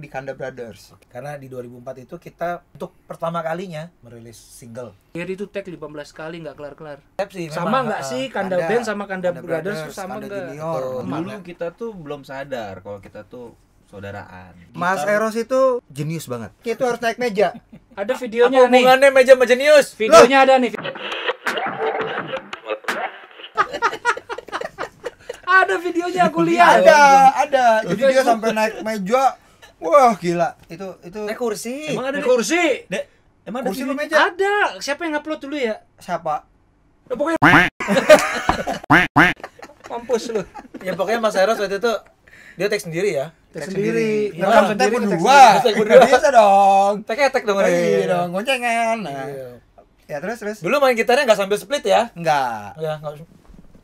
di Kanda Brothers. Karena di 2004 itu kita untuk pertama kalinya merilis single. Jadi itu tag 18 kali nggak kelar-kelar. sama nggak uh, sih Kanda, Kanda Band sama Kanda, Kanda Brothers, Brothers sama nggak? Dulu kita tuh belum sadar kalau kita tuh saudaraan. Mas Gitar. Eros itu jenius banget. Kita harus naik meja. ada videonya Apa nih. Hubungannya meja sama jenius. Videonya Loh. ada nih. ada videonya aku iya, lihat. ada, ada. Jadi dia sampai naik meja Wah gila itu itu. Naik kursi. Emang ada kursi. De emang ada kursi di meja? Ada. Siapa yang upload dulu ya? Siapa? Ya, pokoknya. Mampus lu. Ya pokoknya Mas Eros waktu itu dia tag sendiri ya. Tag sendiri. Ya, sendiri tag berdua. Tag berdua. Bisa dong. Tag ya, tag dong. Iya dong. Goncengan. Nah. Iya. Ya terus terus. Belum main gitarnya nggak sambil split ya? Nggak. Ya nggak.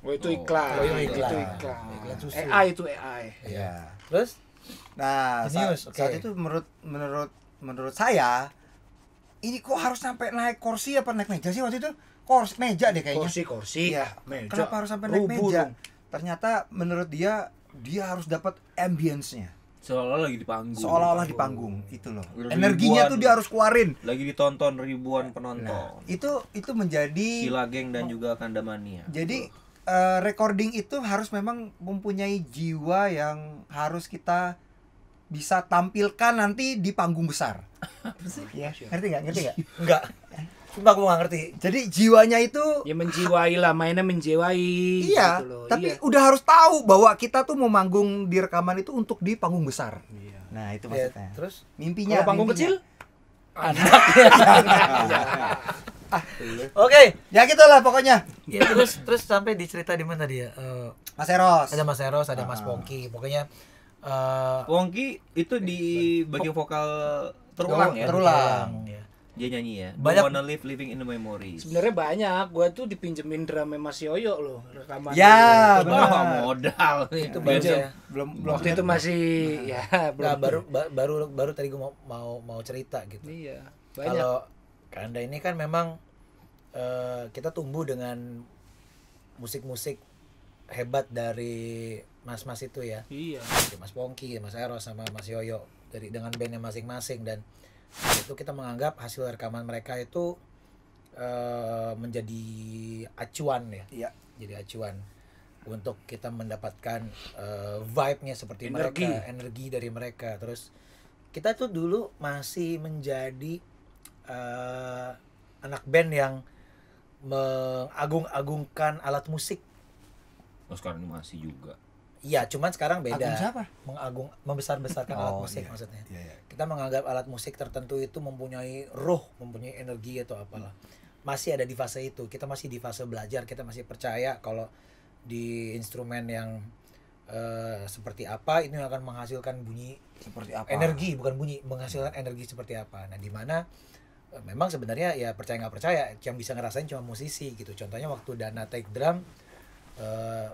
Oh itu iklan. Oh, itu iklan. Itu iklan. iklan AI itu AI. Iya. Terus Nah, Genius, saat, okay. saat itu menurut menurut menurut saya ini kok harus sampai naik kursi apa naik meja sih waktu itu? Kursi meja deh kayaknya. Kursi, kursi. Iya, meja. Kenapa harus sampai naik meja? Dong. Ternyata menurut dia dia harus dapat ambience-nya. Seolah-olah lagi di panggung. Seolah-olah di panggung, itu loh. Ribuan, Energinya tuh dia harus keluarin. Lagi ditonton ribuan penonton. Nah, itu itu menjadi sila Geng dan juga Kandamania. Jadi uh, recording itu harus memang mempunyai jiwa yang harus kita bisa tampilkan nanti di panggung besar. ya, ngerti nggak? Ngerti nggak? Nggak. Sumpah aku gak ngerti. Jadi jiwanya itu ya menjiwai lah, mainnya menjiwai. Iya. Gitu loh. Tapi iya. udah harus tahu bahwa kita tuh mau manggung di rekaman itu untuk di panggung besar. Iya. Nah, itu ya, maksudnya. Ya, terus mimpinya Kalau panggung mimpinya. kecil anak. Ah, Oke, okay. ya gitulah pokoknya. Ya, terus terus sampai dicerita di mana dia? Uh, Mas Eros. Ada Mas Eros, ada uh. Mas ah. Poki. Pokoknya uh, Wongki itu di eh, bagian vokal terulang, ya terulang ya dia nyanyi ya banyak wanna live living in the memories sebenarnya banyak gue tuh dipinjemin drama Mas Yoyo loh rekaman ya Bener. itu. benar modal itu ya, aja ya. belum belum waktu itu masih nah, ya belum nah, baru baru baru tadi gue mau mau mau cerita gitu iya banyak kalau Kanda ini kan memang uh, kita tumbuh dengan musik-musik hebat dari mas-mas itu ya. Iya. mas Pongki, Mas Eros sama Mas Yoyo dari dengan bandnya masing-masing dan itu kita menganggap hasil rekaman mereka itu uh, menjadi acuan ya. Iya. Jadi acuan untuk kita mendapatkan uh, vibe-nya seperti energi. mereka, energi dari mereka. Terus kita tuh dulu masih menjadi uh, anak band yang mengagung-agungkan alat musik sekarang masih juga. Iya, cuman sekarang beda. Agung siapa? Mengagung, membesar-besarkan oh, alat musik iya, maksudnya. Iya, iya. Kita menganggap alat musik tertentu itu mempunyai roh, mempunyai energi atau apalah. Hmm. Masih ada di fase itu. Kita masih di fase belajar. Kita masih percaya kalau di instrumen yang uh, seperti apa itu akan menghasilkan bunyi seperti apa? Energi bukan bunyi, menghasilkan energi seperti apa. Nah, di mana eh, memang sebenarnya ya percaya nggak percaya yang bisa ngerasain cuma musisi gitu. Contohnya waktu Dana take drum Eh,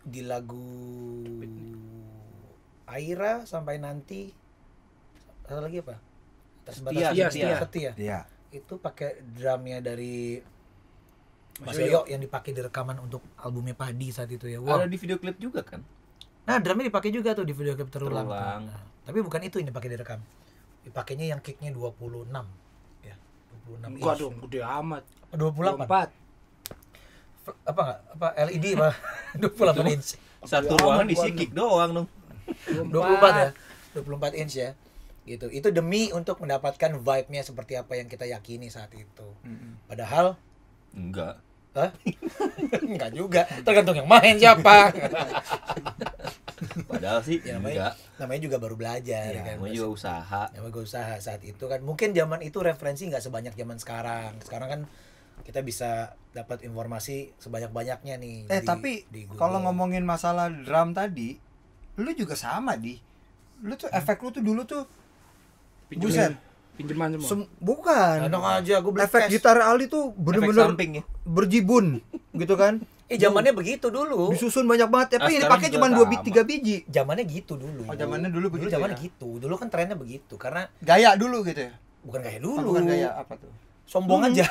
di lagu Aira sampai nanti satu lagi apa tersebatas setia, setia, setia. setia. Iya. itu pakai drumnya dari Mas Yoyo yang dipakai di rekaman untuk albumnya Padi saat itu ya wow. ada di video klip juga kan nah drumnya dipakai juga tuh di video klip terulang, terulang. Nah, tapi bukan itu yang dipakai direkam dipakainya yang kicknya 26 ya 26 dong gede amat puluh empat apa apa LED mah 28 inch. Satu ruangan di kick doang dong. 24 ya. 24 inch ya. Gitu. Itu demi untuk mendapatkan vibe-nya seperti apa yang kita yakini saat itu. Padahal enggak. Hah? enggak juga. Tergantung yang main siapa. Padahal sih ya, namanya, enggak. Namanya juga baru belajar ya, kan. Namanya juga usaha. Namanya usaha saat itu kan. Mungkin zaman itu referensi nggak sebanyak zaman sekarang. Sekarang kan kita bisa dapat informasi sebanyak-banyaknya nih. Eh di, tapi kalau ngomongin masalah drum tadi, lu juga sama di. Lu tuh hmm. efek lu tuh dulu tuh pinjaman pinjaman semua. Sem bukan. Kadang aja gue beli efek cash. gitar Ali tuh bener-bener ya? berjibun gitu kan. Eh zamannya begitu dulu. Disusun banyak banget. Tapi ah, ini pakai cuma dua tiga biji. Zamannya gitu dulu. Oh, zamannya dulu begitu. zamannya ya? gitu. Dulu kan trennya begitu karena gaya dulu gitu ya. Bukan gaya dulu. Bukan gaya apa tuh? sombong hmm. aja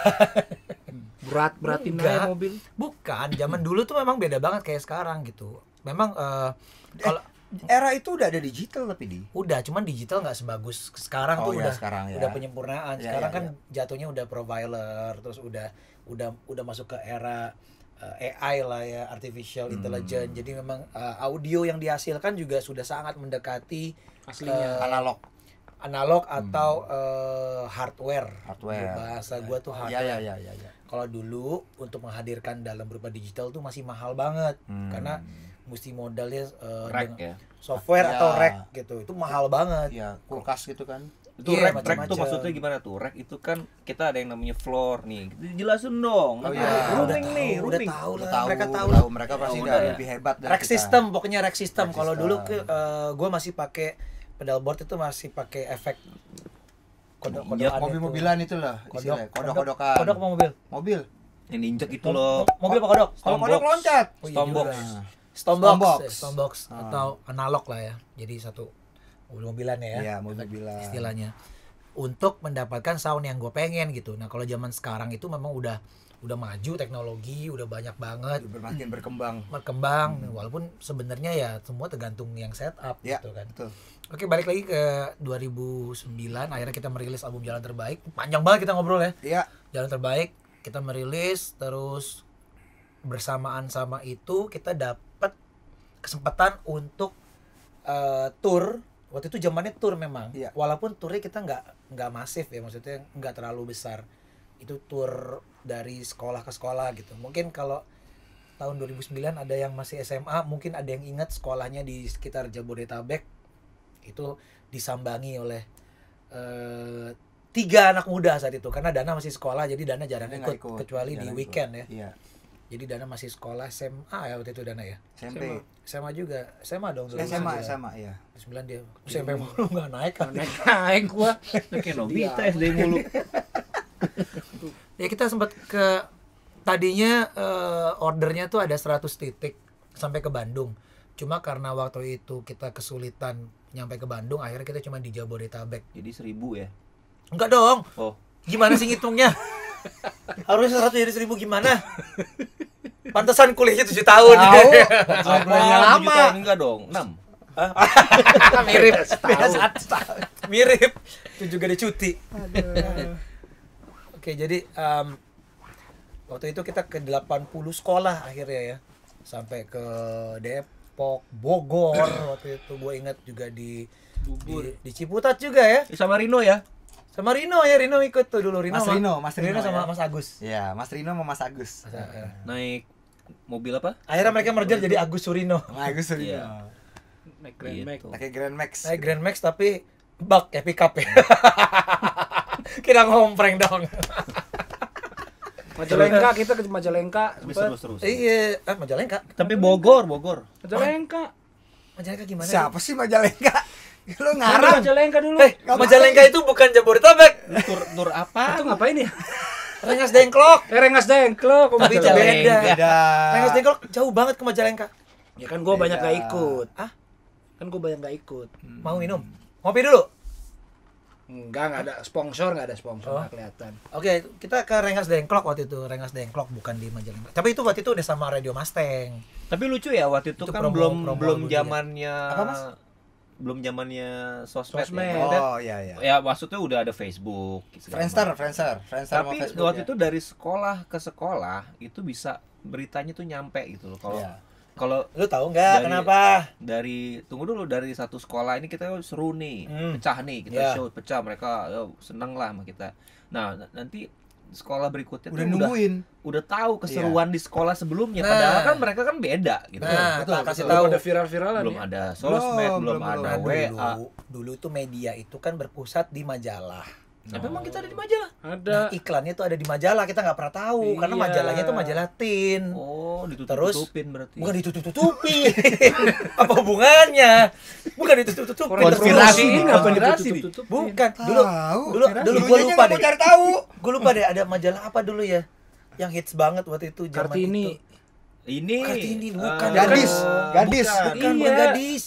berat beratin Enggak. mobil bukan zaman dulu tuh memang beda banget kayak sekarang gitu memang uh, kalau eh era itu udah ada digital tapi di udah cuman digital nggak sebagus sekarang oh, tuh ya, udah sekarang, ya. udah penyempurnaan ya, sekarang ya, kan ya. jatuhnya udah profiler terus udah udah udah masuk ke era uh, eh, AI lah ya artificial hmm. intelligence jadi memang uh, audio yang dihasilkan juga sudah sangat mendekati aslinya uh, analog analog hmm. atau hmm. uh, hardware. Hardware. Bahasa gua tuh ya, hardware. Ya, ya, ya, ya, Kalau dulu untuk menghadirkan dalam berupa digital tuh masih mahal banget hmm. karena mesti modalnya uh, rack, ya? software ya. atau rack gitu. Itu mahal banget. Ya, kulkas gitu kan. Itu yeah, rack, macam rack tuh maksudnya gimana tuh? Rack itu kan kita ada yang namanya floor nih. Jelasin dong. Oh, iya. Rooming nih, rooming. Udah tahu, udah mereka tahu, tahu mereka pasti oh, udah, udah ya. lebih hebat dari rack kita. system, pokoknya rack system. Kalau dulu ke uh, gua masih pakai pedal board itu masih pakai efek iya, kodok kodok ya, mobil-mobilan itu lah kodok kodok kodokan kodok apa mobil mobil yang injek itu loh mobil apa kodok kalau kodok loncat oh, iya nah. stombox stombox eh, stombox ah. atau analog lah ya jadi satu mobil-mobilan ya, ya mobil-mobilan istilahnya untuk mendapatkan sound yang gue pengen gitu. Nah kalau zaman sekarang itu memang udah udah maju teknologi, udah banyak banget. berkembang berkembang. Berkembang, hmm. walaupun sebenarnya ya semua tergantung yang setup ya, gitu kan. Betul. Oke balik lagi ke 2009 akhirnya kita merilis album Jalan Terbaik panjang banget kita ngobrol ya. Iya. Jalan Terbaik kita merilis terus bersamaan sama itu kita dapat kesempatan untuk uh, tour waktu itu zamannya tour memang iya. walaupun tournya kita nggak nggak masif ya maksudnya nggak terlalu besar itu tour dari sekolah ke sekolah gitu mungkin kalau tahun 2009 ada yang masih SMA mungkin ada yang ingat sekolahnya di sekitar Jabodetabek itu disambangi oleh uh, tiga anak muda saat itu karena Dana masih sekolah jadi Dana jarang ikut, ikut kecuali di weekend ikut. ya. Iya. Jadi Dana masih sekolah SMA ya waktu itu Dana ya. SMP. SMA juga. SMA dong. SMA SMA, SMA ya. Sembilan dia. SMP mulu nggak naik kan? Naik naik gua. Kayak iya. ya, SD mulu. ya kita sempat ke tadinya uh, ordernya tuh ada 100 titik sampai ke Bandung cuma karena waktu itu kita kesulitan nyampe ke Bandung akhirnya kita cuma di Jabodetabek jadi seribu ya enggak dong oh gimana sih ngitungnya harusnya satu jadi seribu gimana pantesan kuliahnya tujuh tahun Tahu. kuliahnya lama tahun, enggak dong enam mirip mirip itu juga ada cuti oke jadi um, waktu itu kita ke 80 sekolah akhirnya ya sampai ke Dep Depok, Bogor waktu itu gue inget juga di Bubur. di, di Ciputat juga ya. Sama Rino ya. Sama Rino ya, Rino ikut tuh dulu Rino. Mas Rino, Mas Rino, sama ya. Mas Agus. Iya, Mas Rino sama Mas Agus. Mas, ya. Naik mobil apa? Akhirnya mereka merger Rino. jadi Agus Surino. Agus Surino. Iya. Naik Grand gitu. Max. Naik Grand Max. Naik Grand Max tapi bak ya pickup ya. Kita ngompreng dong. Majalengka kita ke Majalengka. terus terus. Iya, ah, Majalengka. Tapi Bogor, Bogor. Majalengka. Majalengka gimana? Siapa sih Majalengka? Lu ngarang. Majalengka dulu. Eh, hey, Majalengka itu bukan Jabodetabek. Nur Nur apa? Itu ngapain ya? Rengas Dengklok. Eh, Rengas Dengklok. Tapi beda. beda. Rengas Dengklok jauh banget ke Majalengka. Ya kan gua banyak gak ikut. Ah? Kan gua banyak gak ikut. Hmm. Mau minum? Ngopi dulu? Enggak, enggak ada sponsor, enggak ada sponsor, nggak oh. kelihatan. Oke, okay, kita ke Rengas Dengklok waktu itu. Rengas Dengklok bukan di Majalengka. Tapi itu waktu itu udah sama Radio Mustang. Tapi lucu ya waktu itu, itu kan promo, belum promo belum ya. zamannya Apa, Mas? belum zamannya sosmed, ya. sosmed. Ya. Oh iya iya. Ya maksudnya udah ada Facebook. Friendster, Friendster, Friendster. Tapi Facebook, waktu ya. itu dari sekolah ke sekolah itu bisa beritanya tuh nyampe gitu loh. Kalau yeah kalau lu tahu nggak kenapa dari tunggu dulu dari satu sekolah ini kita seru nih hmm. pecah nih kita yeah. show pecah mereka ya, seneng lah sama kita nah nanti sekolah berikutnya udah nungguin udah, udah tahu keseruan yeah. di sekolah sebelumnya nah. padahal kan mereka kan beda gitu nah, betul, kasih tahu ada viral-viralan belum ya? ada sosmed belum, belum, belum ada belum. Nah, WA dulu, dulu tuh media itu kan berpusat di majalah No. Nah. kita ada di majalah. Ada. Nah, iklannya tuh ada di majalah, kita nggak pernah tahu iya. karena majalahnya tuh majalah tin. Oh, ditutup-tutupin berarti. Bukan ditutup tutupi apa hubungannya? Bukan ditutup tutupi Konspirasi apa ditutup Bukan. Ah, dulu dulu dulu gue lupa deh. cari tahu. Gue lupa deh ada majalah apa dulu ya? Yang hits banget waktu itu zaman Kartini. itu. Ini Kartini eh, bukan uh, gadis. Gadis. Bukan, iya. bukan, iya. gadis.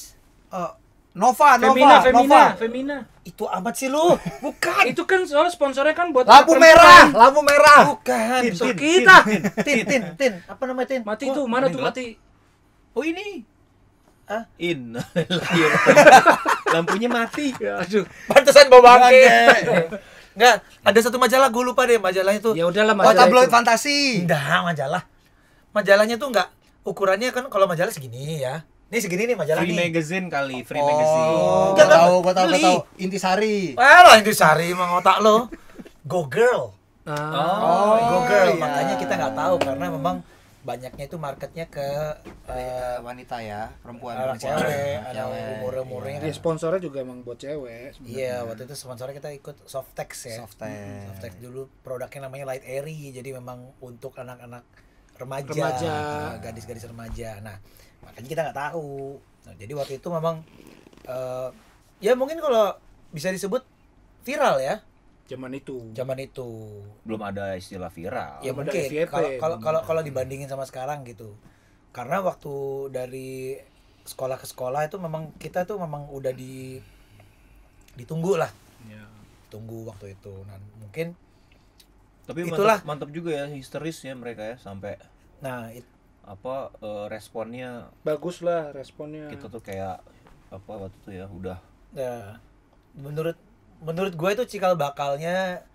Uh, oh, Nova, Nova, Femina, Nova. Femina, Femina itu amat sih lu bukan itu kan soal sponsornya kan buat lampu merah lampu merah bukan tin, so, tin, kita tin, tin tin tin apa namanya tin mati itu, mana tuh mati oh ini ah in lampunya mati ya, aduh pantesan bawa bangke Enggak, ada satu majalah gue lupa deh majalahnya tuh. Ya udahlah majalah. Oh, tabloid fantasi. Enggak, majalah. Majalahnya tuh enggak ukurannya kan kalau majalah segini ya. Ini segini nih majalah free nih. magazine kali, free oh, magazine. Gak tahu, gua tahu, gua tahu. Intisari. lo Intisari emang otak lo. Go girl. Oh, oh go oh, girl. Iya. Makanya kita nggak tahu karena memang banyaknya itu marketnya ke uh, wanita ya, perempuan anak cewek, ada umur-umurnya. Iya. Ya, sponsornya juga emang buat cewek. Iya, waktu itu sponsornya kita ikut Softex ya. Softex. Hmm, Softex dulu produknya namanya Light Airy, jadi memang untuk anak-anak remaja, nah, gadis-gadis remaja. Nah, makanya kita nggak tahu nah, jadi waktu itu memang uh, ya mungkin kalau bisa disebut viral ya zaman itu zaman itu belum ada istilah viral ya belum mungkin kalau kalau kalau dibandingin sama sekarang gitu karena waktu dari sekolah ke sekolah itu memang kita tuh memang udah di ditunggu lah ya. tunggu waktu itu nah mungkin tapi itulah mantap, juga ya histeris ya mereka ya sampai nah itu apa uh, responnya bagus lah responnya kita tuh kayak apa waktu itu ya udah ya menurut menurut gue itu cikal bakalnya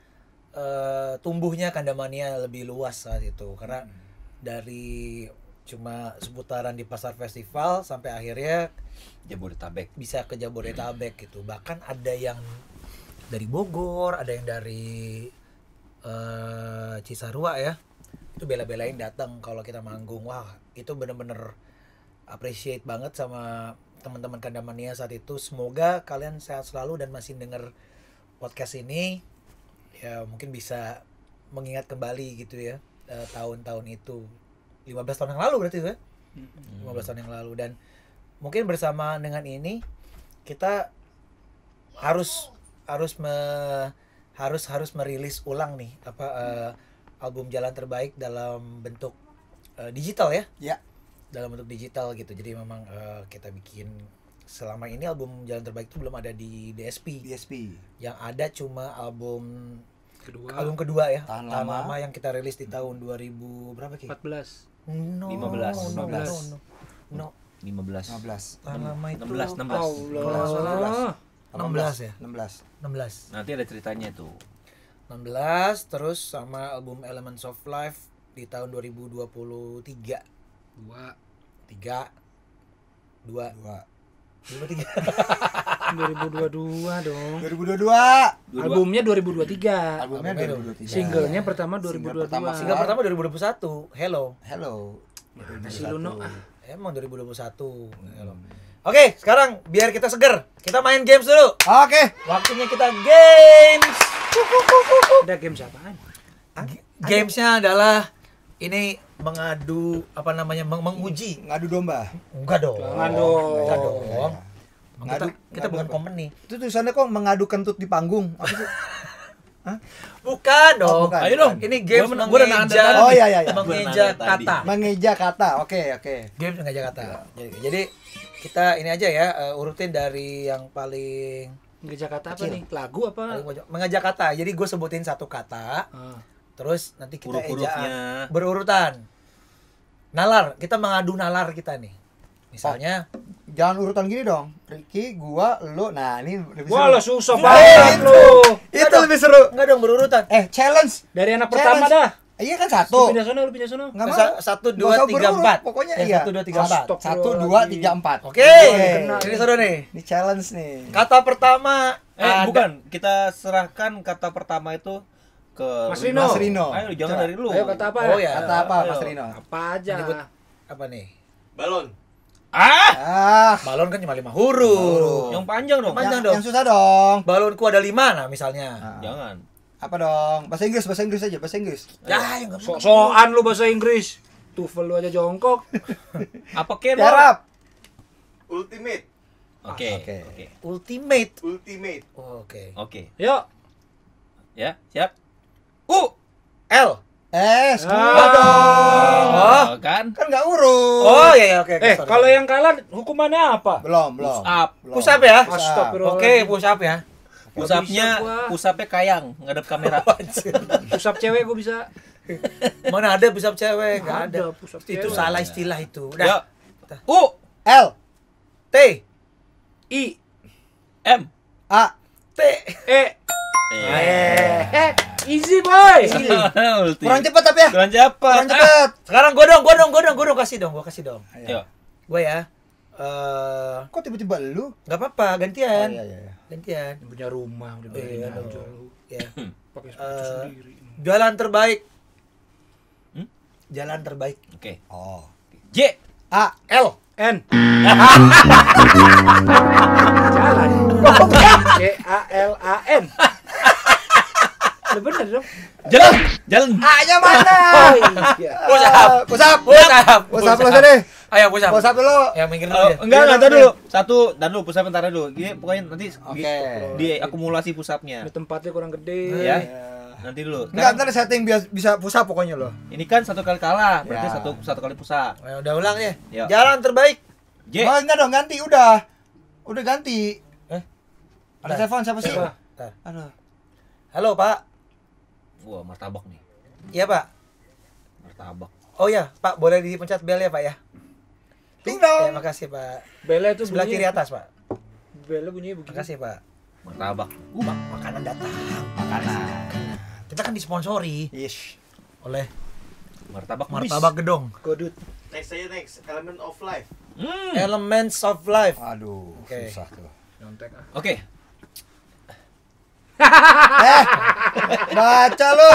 uh, tumbuhnya kandamania lebih luas saat itu karena hmm. dari cuma seputaran di pasar festival sampai akhirnya Jabodetabek bisa ke Jabodetabek hmm. gitu bahkan ada yang dari Bogor ada yang dari uh, Cisarua ya itu bela-belain datang kalau kita manggung wah itu bener-bener appreciate banget sama teman-teman kandamania saat itu semoga kalian sehat selalu dan masih denger podcast ini ya mungkin bisa mengingat kembali gitu ya eh, tahun-tahun itu 15 tahun yang lalu berarti itu ya 15 tahun yang lalu dan mungkin bersama dengan ini kita harus harus me, harus harus merilis ulang nih apa uh, album jalan terbaik dalam bentuk uh, digital ya ya dalam bentuk digital gitu jadi memang uh, kita bikin selama ini album jalan terbaik itu belum ada di DSP DSP yang ada cuma album kedua album kedua ya tahan, tahan lama. lama yang kita rilis di tahun 2000 berapa ki 14 no 15 no, 15 no, no. no. 15 15 tahan lama itu 16 16 Allah. 16 16 ya 16 16 nanti ada ceritanya tuh belas terus sama album Elements of Life di tahun 2023. Dua. Tiga. Dua. Dua. dua dua ribu dua dua dong. dua dua ribu dua Albumnya dua dua ribu tiga Albumnya dua dua ribu tiga Singlenya pertama dua dua ribu 2022. Single pertama, dua ribu dua puluh satu Hello. Hello. Masih Luno. dua Emang hmm. 2021. Hello. satu Oke, sekarang biar kita seger, kita main games dulu. Oke. Waktunya kita games. Udah games apaan? Ah, gamesnya adalah ini mengadu apa namanya meng menguji ngadu domba enggak dong enggak dong enggak dong mengadu, kita, kita bukan company itu tulisannya kok mengadu kentut di panggung apa sih Hah? Bukan oh, dong. Oh, bukan. Ayo dong. Ini game gua, mengeja. Oh iya iya. iya. Mengeja kata. Mengeja kata. Oke okay, oke. Okay. Game mengeja kata. Iya. Jadi, jadi kita ini aja ya uh, urutin dari yang paling mengajak kata apa nih lagu apa mengajak kata jadi gue sebutin satu kata uh. terus nanti kita Uruf ejaan berurutan nalar kita mengadu nalar kita nih misalnya oh. jangan urutan gini dong Ricky gua lo nah ini lebih seru lo susah banget lo itu, itu lebih seru enggak dong berurutan eh challenge dari anak challenge. pertama dah Iya kan satu. Lu pindah sana, lu pindah sana. Enggak mau. Satu, dua, tiga, empat. Pokoknya ya, iya. Satu, dua, tiga, empat. Satu, dua, tiga, empat. Oke. Ini seru nih. Ini challenge nih. Kata pertama. Eh, eh bukan. Kita serahkan kata pertama itu ke Mas Rino. Mas Rino. Ayo jangan dari lu. Ayo kata apa? Oh ya. Kata apa Mas Rino? Apa aja. apa nih? Balon. Ah! ah. Balon kan cuma lima huruf. huruf. Yang panjang dong. Yang, panjang yang, dong. Yang susah dong. Balonku ada lima nah misalnya. Ah. Jangan apa dong bahasa Inggris bahasa Inggris aja bahasa Inggris ya, ya so soan lu bahasa Inggris tufel lu aja jongkok apa ke Arab ultimate oke okay. Ah, oke okay. okay. ultimate ultimate oke oke okay. Ya. okay. yuk ya siap u l S eh, gua ah, dong. Oh. oh, kan? Kan enggak urut. Oh iya iya oke. Okay, eh, kalau yang kalah hukumannya apa? Belum, belum. Push up. Belum. Push up ya? Astagfirullah. Oke, okay, push up ya. Usapnya, usapnya kayang ngadep kamera. Oh, usap cewek gua bisa. Mana ada pusap cewek? Gak ada. itu salah istilah itu. Udah. Ya. U L T I M A T E iya. e. e easy boy. Kurang cepat tapi ya. Kurang cepat. Kurang cepat. Ah. Sekarang gue dong, gue dong, gue dong, gue dong kasih dong, gue kasih dong. Ayo. Iya. Gue ya. Eh. kok tiba-tiba lu? Gak apa-apa, gantian. Oh, iya, gantian punya rumah udah oh, iya, ya pakai eh, sendiri jalan terbaik hmm? jalan terbaik oke okay. oh J A L N jalan J A L A N bener dong jalan jalan A nya mana usap usap usap usap usap usap Ayo ah, ya, push up. Push up dulu. Ya mikir dulu. Oh, ya. Enggak, enggak, dulu. Satu, dan dulu push up bentar dulu. Gini pokoknya nanti okay. di akumulasi push up-nya. Di tempatnya kurang gede. Ya. Iya. Yeah. Nanti dulu. Enggak, kan- ntar setting bias, bisa push up pokoknya loh. Ini kan satu kali kalah, berarti ya. satu satu kali push up. Ya, udah ulang ya. Yo. Jalan terbaik. J. Oh, enggak dong, ganti udah. Udah ganti. Eh. Ada telepon siapa sih? Halo. Halo, Pak. Wah, martabak nih. Iya, Pak. Martabak. Oh ya, Pak, boleh dipencet bel ya, Pak ya? Ding dong. Ya, makasih, Pak. Bela itu sebelah kiri atas, Pak. Bela bunyinya begini. Makasih, Pak. Martabak. Uh, mak makanan datang. Makanan. makanan. Kita kan disponsori. Yes. Oleh Martabak Martabak Gedong. Godut. Next saya next, Element of Life. Hmm. Elements of Life. Aduh, okay. susah tuh. Nyontek ah. Oke. Okay. eh, baca lu.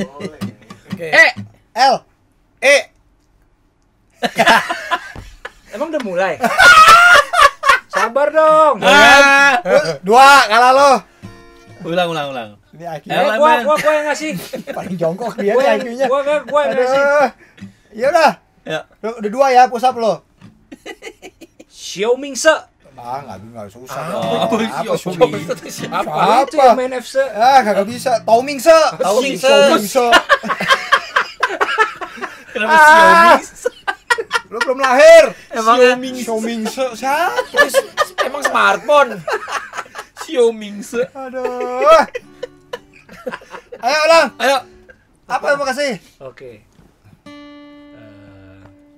Oke. Okay. Eh. E L E Emang udah mulai? Sabar dong. Kan? Ah. Dua kalah lo. Ulang ulang ulang. Ini akhirnya eh, eh gua, gua gua yang ngasih. Paling jongkok dia nih akhirnya. Gua gua gua yang ngasih. Ya udah. Ya. Udah dua ya push up lo. Xiaoming se. Ah, nggak bisa, susah. oh, ah, apa Xiaoming? Apa? Apa itu yang main FC? Ah, kagak bisa. Taoming se. Tao se. Taoming se. Kenapa se? Ah. Lu belum lahir. Emang Xiaomi Xiaomi siapa? Emang smartphone. Xiaomi se. Aduh. Ayo ulang. Ayo. Apa yang mau kasih? Oke.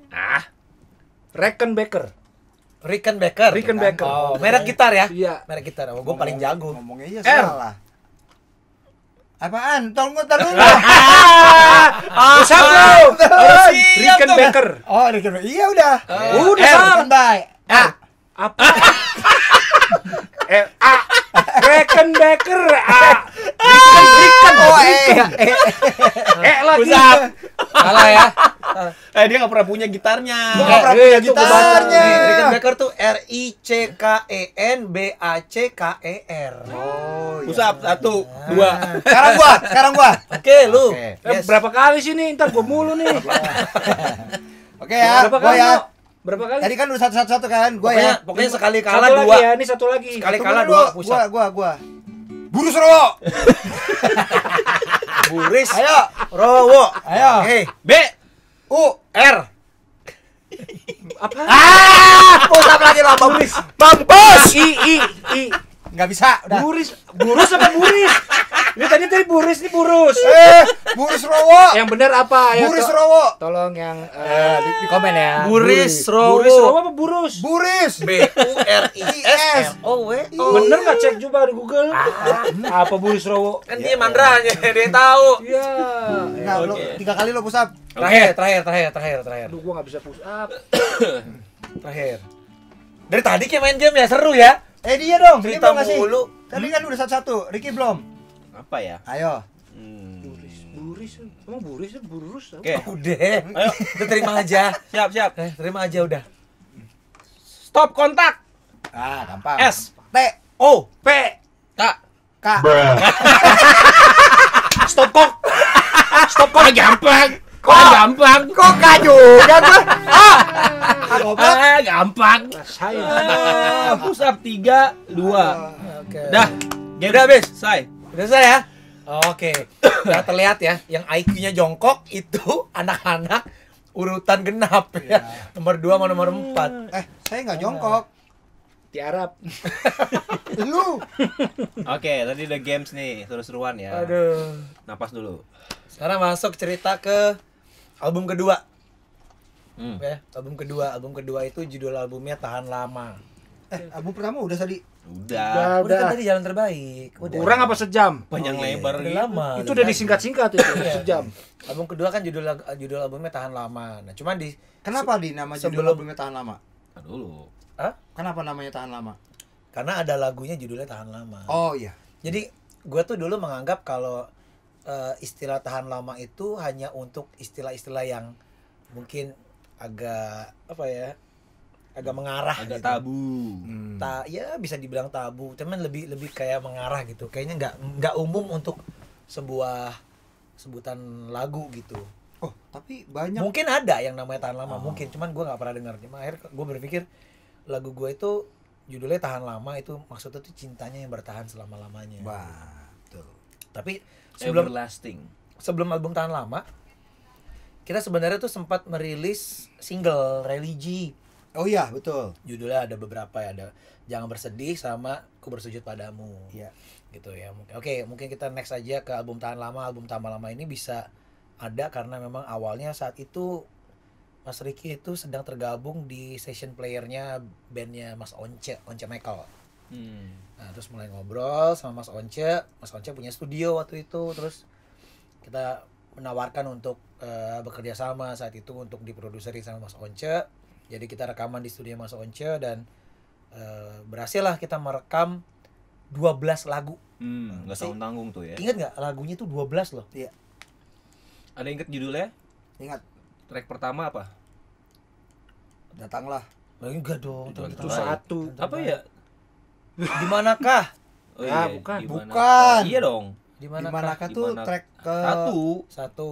Eh, ah, Baker Reckon Baker Reckon Baker Oh, merek gitar ya? Iya. Merek gitar. Oh, gue paling jago. Ngomongnya iya salah. Apaan? Tolong gue taruh ah, dulu. Ah, siap lu. Rican Baker. Oh, Rican Baker. Iya udah. Uh, udah. Standby. Ah. Apa? eh A Reckon Becker A Riken Riken oh E E lagi salah ya eh dia nggak pernah punya gitarnya nggak pernah punya gitarnya Riken Becker tuh R I C K E N B A C K E R oh iya. usap satu ah. dua sekarang gua sekarang gua oke lu berapa kali sih nih ntar gua mulu nih oke ya berapa kali? Berapa kali? Tadi kan udah satu-satu kan? Gua ya. Pokoknya sekali kalah satu dua. Lagi ya, ini satu lagi. Sekali kalah dua Gua gua gua. Burus Rowo. Buris. Ayo, Rowo. Ayo. Hey. B U R apa? Ah, pusat lagi lah, Mampus. Mampus. I I I Nggak bisa, udah. Buris, burus apa buris? Ini tadi tadi buris nih burus. Eh, buris rowo. Yang benar apa? Ya, buris to rowo. Tolong yang uh, di, di komen ya. Buris rowo. Buris rowo apa burus? Buris. B U R I S -S O W. -O. Bener nggak cek juga di Google? Ah. ah. apa buris rowo? Kan dia mandranya, dia tahu. Iya. Nah, lo tiga kali lo pusat Terakhir, terakhir, terakhir, terakhir, terakhir. lu gua nggak bisa push terakhir. Dari tadi kayak main game ya seru ya. Eh dia dong, Ricky belum mulu. Tadi hmm? kan udah satu-satu, Ricky belum. Apa ya? Ayo. Hmm. Buris, buris, emang buris, ya? burus. Oke. Okay. Udah. Ayo, terima aja. siap, siap. Eh, terima aja udah. Stop kontak. Ah, gampang. S T O P K K. Stop kok. Stop kok. Gampang. Kok ah, gampang? Kok gak juga gue? Ah, eh, gampang. saya push up 3 2. Dah. Game udah habis, selesai. Udah selesai ya? Oke. Okay. terlihat ya, yang IQ-nya jongkok itu anak-anak urutan genap ya. Yeah. Nomor 2 sama nomor 4. Eh, saya nggak jongkok. Di Arab. Lu. Oke, okay, tadi udah games nih, terus seruan ya. Aduh. Napas dulu. Sekarang masuk cerita ke album kedua. Hmm. Ya, album kedua. Album kedua itu judul albumnya Tahan Lama. Eh, album pertama udah tadi. Udah. Udah, udah. kan tadi jalan terbaik. Udah. Kurang apa sejam? Panjang oh, iya. lebar gitu. lama. Itu udah disingkat-singkat itu iya. sejam. Album kedua kan judul judul albumnya Tahan Lama. Nah, cuman di Kenapa di nama judul sebelum... albumnya Tahan Lama? dulu. Hah? Kenapa namanya Tahan Lama? Karena ada lagunya judulnya Tahan Lama. Oh iya. Jadi gue tuh dulu menganggap kalau uh, istilah tahan lama itu hanya untuk istilah-istilah yang mungkin agak apa ya agak mengarah agak gitu. tabu hmm. Ta ya bisa dibilang tabu cuman lebih lebih kayak mengarah gitu kayaknya nggak nggak umum untuk sebuah sebutan lagu gitu oh tapi banyak mungkin ada yang namanya tahan lama oh. mungkin cuman gue nggak pernah dengar cuma akhir gue berpikir lagu gue itu judulnya tahan lama itu maksudnya tuh cintanya yang bertahan selama lamanya Wah, betul tapi sebelum lasting sebelum album tahan lama kita sebenarnya tuh sempat merilis single religi oh iya betul judulnya ada beberapa ya ada jangan bersedih sama ku bersujud padamu ya gitu ya mungkin oke mungkin kita next aja ke album tahan lama album tahan lama ini bisa ada karena memang awalnya saat itu Mas Riki itu sedang tergabung di session playernya bandnya Mas Once Once Michael hmm Nah, terus mulai ngobrol sama Mas Once. Mas Once punya studio waktu itu. Terus kita menawarkan untuk uh, bekerja sama saat itu untuk diproduseri sama Mas Once. Jadi kita rekaman di studio Mas Once dan uh, berhasil lah kita merekam 12 lagu. Hmm, nggak tanggung tanggung tuh ya. Ingat nggak lagunya tuh 12 loh. Iya. Ada ingat judulnya? Ingat. Track pertama apa? Datanglah. Enggak dong, itu satu. Apa ya? di manakah? Oh, ah, iya, ah, bukan. Dimana Bukan. Iya dong. Di manakah tuh dimana track ke satu. Satu.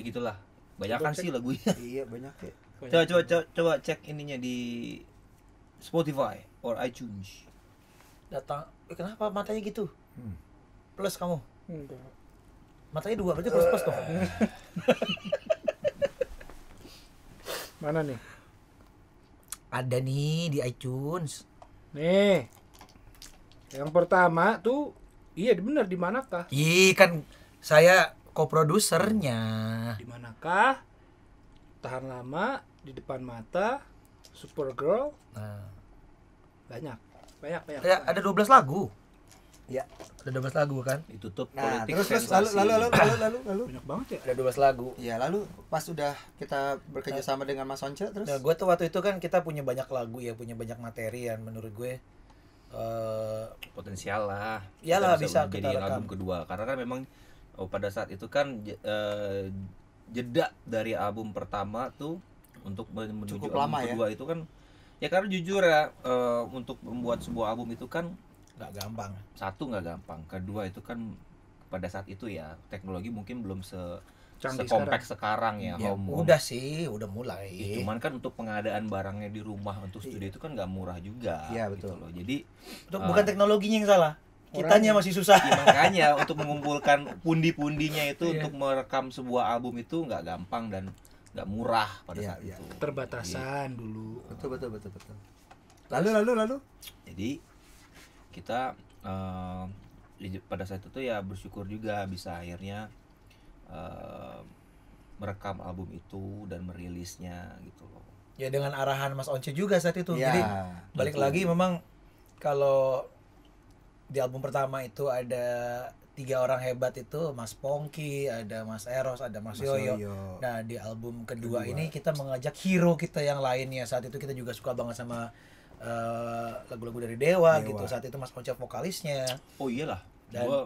Ya gitulah. Banyak kan sih lagunya. Iya, banyak ya. coba, coba coba coba cek ininya di Spotify or iTunes. Datang. Eh, kenapa matanya gitu? Hmm. Plus kamu? Enggak. Matanya dua berarti plus plus dong. Eh. Mana nih? Ada nih di iTunes. Nih. Yang pertama tuh iya benar di manakah? Ih kan saya koprodusernya. Di manakah? Tahan lama di depan mata Supergirl. Nah. Banyak. Banyak banyak. Ya, ada 12 lagu. Ya. Ada 12 lagu kan? Ditutup nah, politik terus, terus lalu, lalu lalu lalu lalu banyak banget ya. Ada 12 lagu. Ya, lalu pas sudah kita bekerja sama nah, dengan Mas Once terus Nah, gue tuh waktu itu kan kita punya banyak lagu ya, punya banyak materi yang menurut gue eh, potensial lah. Iyalah bisa, bisa jadi album kedua karena kan memang oh, pada saat itu kan uh, jeda dari album pertama tuh untuk menuju Cukup album ya? kedua ya? itu kan ya karena jujur ya uh, untuk membuat sebuah album itu kan nggak gampang satu nggak gampang kedua itu kan pada saat itu ya teknologi mungkin belum se Canggih sekarang, sekarang ya, ya home udah sih udah mulai ya, cuman kan untuk pengadaan barangnya di rumah untuk iya. studio itu kan nggak murah juga ya betul gitu loh jadi untuk uh, bukan teknologinya yang salah kitanya masih susah ya, makanya untuk mengumpulkan pundi-pundinya itu ya. untuk merekam sebuah album itu nggak gampang dan nggak murah pada ya, saat ya. itu terbatasan jadi, dulu betul betul betul betul lalu lalu lalu jadi kita uh, pada saat itu ya bersyukur juga bisa akhirnya uh, merekam album itu dan merilisnya gitu loh ya dengan arahan Mas Once juga saat itu ya, jadi balik lagi memang kalau di album pertama itu ada tiga orang hebat itu Mas Pongki, ada Mas Eros, ada Mas, Mas Yoyo. Yoyo. Nah di album kedua, kedua ini kita mengajak hero kita yang lainnya saat itu kita juga suka banget sama lagu eh, lagu-lagu dari Dewa, Dewa gitu saat itu Mas Once vokalisnya oh iyalah dan gua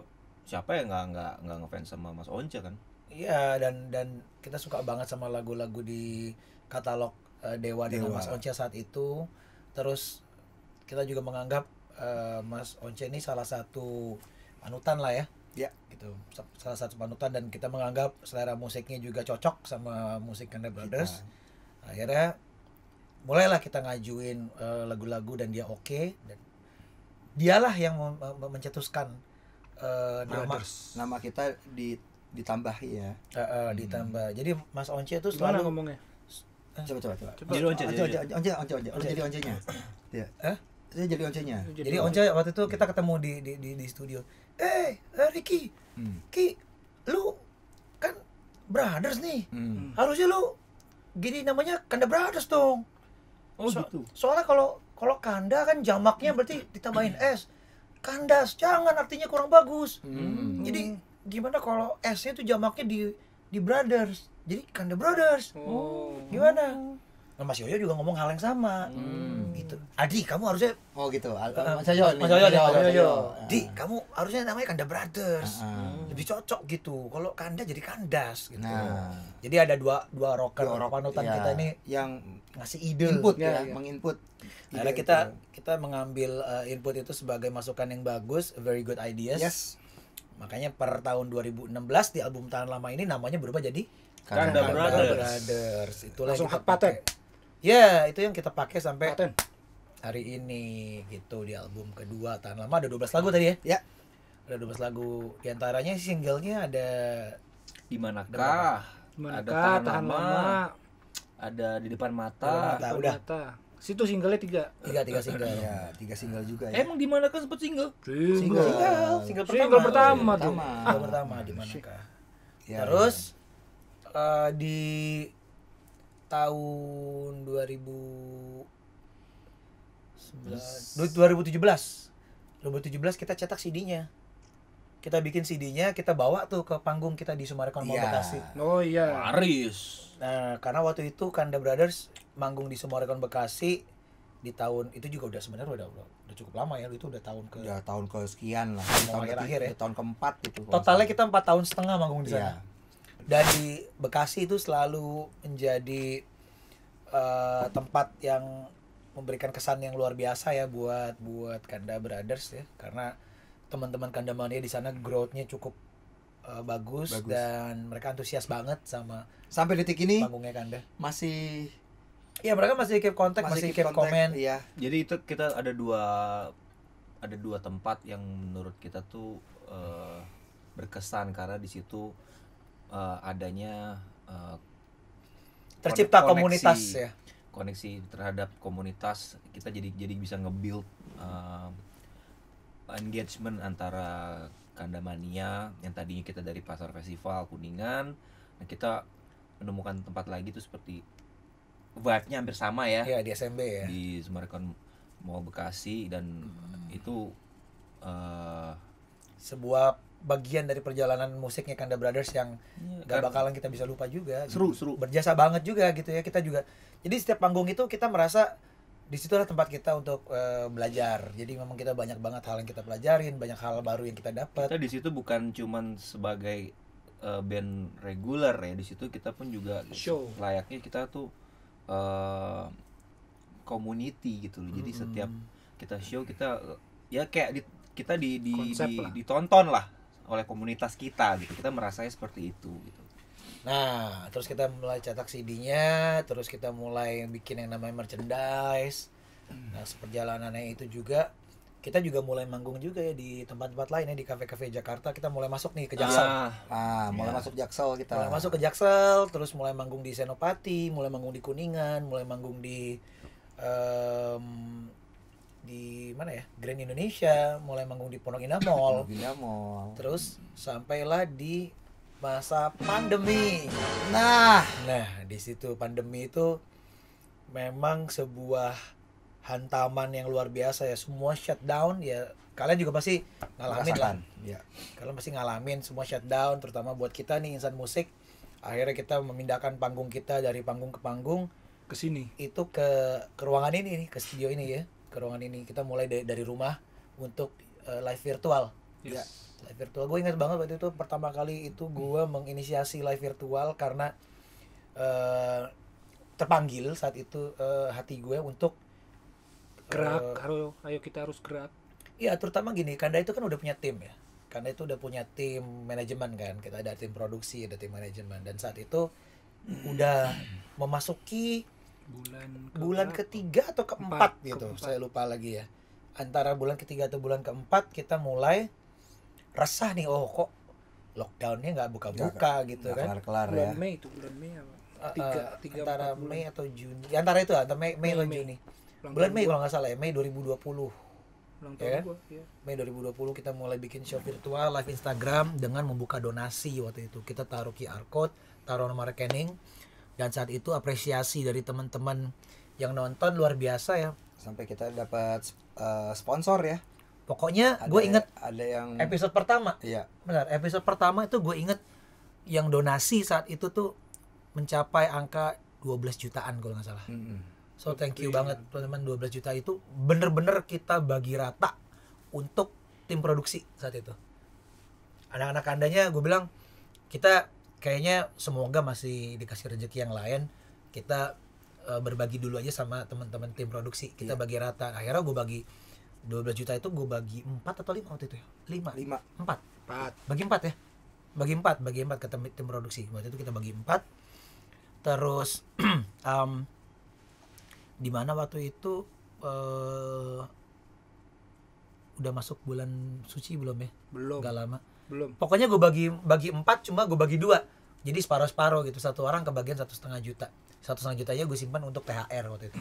siapa yang nggak nggak nggak ngefans sama Mas Once kan iya dan dan kita suka banget sama lagu-lagu di katalog uh, eh, Dewa, Dewa dengan Mas Once saat itu terus kita juga menganggap uh, Mas Once ini salah satu panutan lah ya ya gitu salah satu panutan dan kita menganggap selera musiknya juga cocok sama musik The Brothers kita. akhirnya mulailah kita ngajuin eh, lagu-lagu uh, dan dia oke okay, dan dialah yang mencetuskan uh, nama nama kita di ditambah ya uh, uh, hmm. ditambah jadi Mas Once itu selalu Gimana ngomongnya eh? coba coba coba, coba. once Once Once Once Once Once once once ya eh? once once once jadi Once waktu itu kita ketemu di di di, di studio eh hey, Ricky hmm. Ki lu kan brothers nih hmm. harusnya lu gini namanya Kanda Brothers dong Oh so, gitu. Soalnya kalau kalau kanda kan jamaknya berarti ditambahin s. Kandas jangan artinya kurang bagus. Hmm. Jadi gimana kalau s-nya itu jamaknya di di brothers. Jadi kanda brothers. Oh. Gimana? Nah Mas Yoyo juga ngomong hal yang sama hmm. gitu Adi kamu harusnya oh gitu ah, eh, Mas Yoyo Mas Yoyo, Yoyo, Yoyo, ah. Di kamu harusnya namanya Kanda Brothers uh lebih cocok gitu kalau Kanda jadi kandas gitu nah. jadi ada dua dua rocker dua rock, panutan ya, kita ini yang ngasih ide input iya, ya, ya. menginput Karena kita itu. kita mengambil uh, input itu sebagai masukan yang bagus very good ideas yes. makanya per tahun 2016 di album tahan lama ini namanya berubah jadi Kanda, Kanda Brothers. Brothers. Itulah langsung hak paten. Ya, itu yang kita pakai sampai Paten. hari ini gitu di album kedua. Tahan lama ada 12 lagu tadi ya. Ya. Yeah. Ada 12 lagu. Di antaranya singlenya ada di manakah? Ada tahan, tahan lama. lama. Ada di depan mata. Di mata, udah. Mata. Situ singlenya tiga. Tiga, tiga single. ya, tiga single juga ya. Emang di manakah sempat single? Single. Single, single, single pertama. Single pertama, oh, single pertama. Single Pertama. Ah. Single pertama di manakah. Ya, Terus ya. Uh, di tahun 2000 2017 2017 kita cetak CD-nya kita bikin CD-nya kita bawa tuh ke panggung kita di Sumarekon yeah. Bekasi oh iya yeah. Paris nah karena waktu itu Kanda Brothers manggung di Sumarekon Bekasi di tahun itu juga udah sebenarnya udah, udah udah cukup lama ya itu udah tahun ke udah tahun ke sekian lah tahun akhir, akhir ya tahun keempat gitu totalnya kita empat tahun setengah manggung di iya. sana yeah dan di Bekasi itu selalu menjadi uh, tempat yang memberikan kesan yang luar biasa ya buat buat Kanda Brothers ya karena teman-teman Kanda Mania di sana growthnya cukup uh, bagus, bagus dan mereka antusias banget sama sampai detik ini panggungnya Kanda masih ya mereka masih keep kontak masih, masih keep, komen iya. jadi itu kita ada dua ada dua tempat yang menurut kita tuh uh, berkesan karena di situ uh, adanya uh, tercipta koneksi, komunitas ya koneksi terhadap komunitas kita jadi jadi bisa ngebuild uh, engagement antara kandamania yang tadinya kita dari pasar festival kuningan nah kita menemukan tempat lagi tuh seperti vibe-nya hampir sama ya, iya, ya di SMB ya di Sumarekon mau Bekasi dan hmm. itu uh, sebuah bagian dari perjalanan musiknya Kanda Brothers yang ya, gak kan. bakalan kita bisa lupa juga. Gitu. Seru, gitu. seru. Berjasa banget juga gitu ya kita juga. Jadi setiap panggung itu kita merasa di situ lah tempat kita untuk uh, belajar. Jadi memang kita banyak banget hal yang kita pelajarin, banyak hal baru yang kita dapat. Kita di situ bukan cuman sebagai uh, band reguler ya. Di situ kita pun juga Show. layaknya kita tuh uh, community gitu loh. Jadi hmm. setiap kita show kita ya kayak di, kita di di, di lah. ditonton lah oleh komunitas kita gitu kita merasanya seperti itu gitu nah terus kita mulai cetak CD-nya terus kita mulai bikin yang namanya merchandise hmm. nah seperjalanannya itu juga kita juga mulai manggung juga ya di tempat-tempat lain ya di kafe-kafe Jakarta kita mulai masuk nih ke Jaksel ah, ah mulai iya. masuk Jaksel kita mulai masuk ke Jaksel terus mulai manggung di Senopati mulai manggung di Kuningan mulai manggung di um, di mana ya Grand Indonesia mulai manggung di Pondok Indah Mall, Indah Mall. terus sampailah di masa pandemi nah nah di situ pandemi itu memang sebuah hantaman yang luar biasa ya semua shutdown ya kalian juga pasti ngalamin lah ya. kalian pasti ngalamin semua shutdown terutama buat kita nih insan musik akhirnya kita memindahkan panggung kita dari panggung ke panggung ke sini itu ke ke ruangan ini nih ke studio ini ya ke ruangan ini kita mulai dari, dari rumah untuk uh, live virtual yes. ya live virtual gue ingat banget waktu itu pertama kali itu gue hmm. menginisiasi live virtual karena uh, terpanggil saat itu uh, hati gue untuk gerak uh, ayo, ayo kita harus gerak Iya, terutama gini, Karena itu kan udah punya tim ya. Karena itu udah punya tim manajemen kan. Kita ada tim produksi, ada tim manajemen dan saat itu udah memasuki bulan ke bulan ketiga atau keempat empat, gitu keempat. saya lupa lagi ya antara bulan ketiga atau bulan keempat kita mulai resah nih oh kok lockdownnya nggak buka-buka gitu gak kan kelar -kelar bulan ya. Mei itu bulan Mei apa? Tiga, uh, tiga, antara bulan. Mei atau Juni ya, antara itu antara Mei Mei, Mei atau Juni Mei. bulan Mei kalau nggak salah ya Mei 2020 Ulang ya tahun ya? Gua, ya. Mei 2020 kita mulai bikin show virtual live Instagram dengan membuka donasi waktu itu kita taruh QR code taruh nomor rekening dan saat itu apresiasi dari teman-teman yang nonton luar biasa ya sampai kita dapat uh, sponsor ya pokoknya gue inget ada yang episode pertama iya benar episode pertama itu gue inget yang donasi saat itu tuh mencapai angka 12 jutaan kalau nggak salah mm -hmm. so thank you iya. banget teman-teman 12 juta itu bener-bener kita bagi rata untuk tim produksi saat itu anak-anak andanya gue bilang kita kayaknya semoga masih dikasih rezeki yang lain kita uh, berbagi dulu aja sama teman-teman tim produksi kita yeah. bagi rata akhirnya gue bagi 12 juta itu gue bagi empat atau lima waktu itu ya 5 5 4 4 bagi empat ya bagi empat, bagi empat ke tim, tim produksi waktu itu kita bagi empat. terus um, di mana waktu itu uh, udah masuk bulan suci belum ya belum gak lama belum pokoknya gue bagi bagi empat cuma gue bagi dua jadi separuh separuh gitu satu orang kebagian satu setengah juta satu setengah juta aja gue simpan untuk thr waktu itu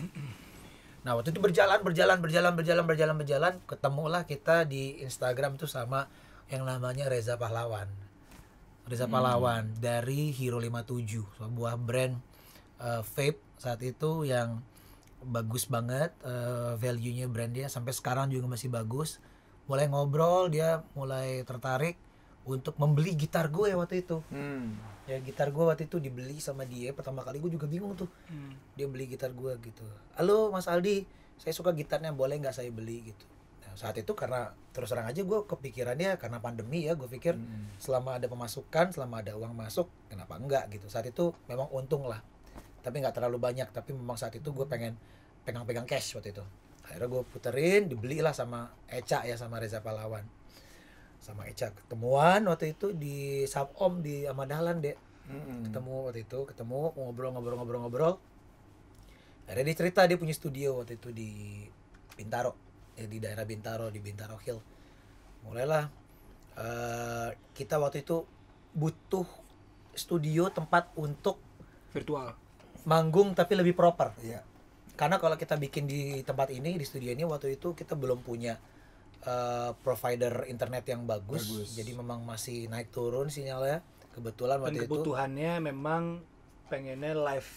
nah waktu itu berjalan berjalan berjalan berjalan berjalan berjalan ketemulah kita di Instagram tuh sama yang namanya Reza Pahlawan Reza hmm. Pahlawan hmm. dari Hero 57 sebuah brand uh, vape saat itu yang bagus banget uh, value-nya brand sampai sekarang juga masih bagus mulai ngobrol dia mulai tertarik untuk membeli gitar gue waktu itu hmm. ya gitar gue waktu itu dibeli sama dia pertama kali gue juga bingung tuh hmm. dia beli gitar gue gitu halo mas Aldi saya suka gitarnya boleh nggak saya beli gitu nah, saat itu karena terus terang aja gue kepikirannya karena pandemi ya gue pikir hmm. selama ada pemasukan selama ada uang masuk kenapa enggak gitu saat itu memang untung lah tapi nggak terlalu banyak tapi memang saat itu gue pengen pegang-pegang cash waktu itu akhirnya gue puterin dibelilah sama Eca ya sama Reza Palawan sama Eca ketemuan waktu itu di sub om di Amadalan Dahlan deh hmm ketemu waktu itu ketemu ngobrol-ngobrol-ngobrol-ngobrol akhirnya dia cerita dia punya studio waktu itu di Bintaro ya di daerah Bintaro di Bintaro Hill mulailah uh, kita waktu itu butuh studio tempat untuk virtual manggung tapi lebih proper yeah. karena kalau kita bikin di tempat ini di studio ini waktu itu kita belum punya Eh, provider internet yang bagus, bagus. Jadi memang masih naik turun sinyalnya. Kebetulan waktu itu. kebutuhannya memang pengennya live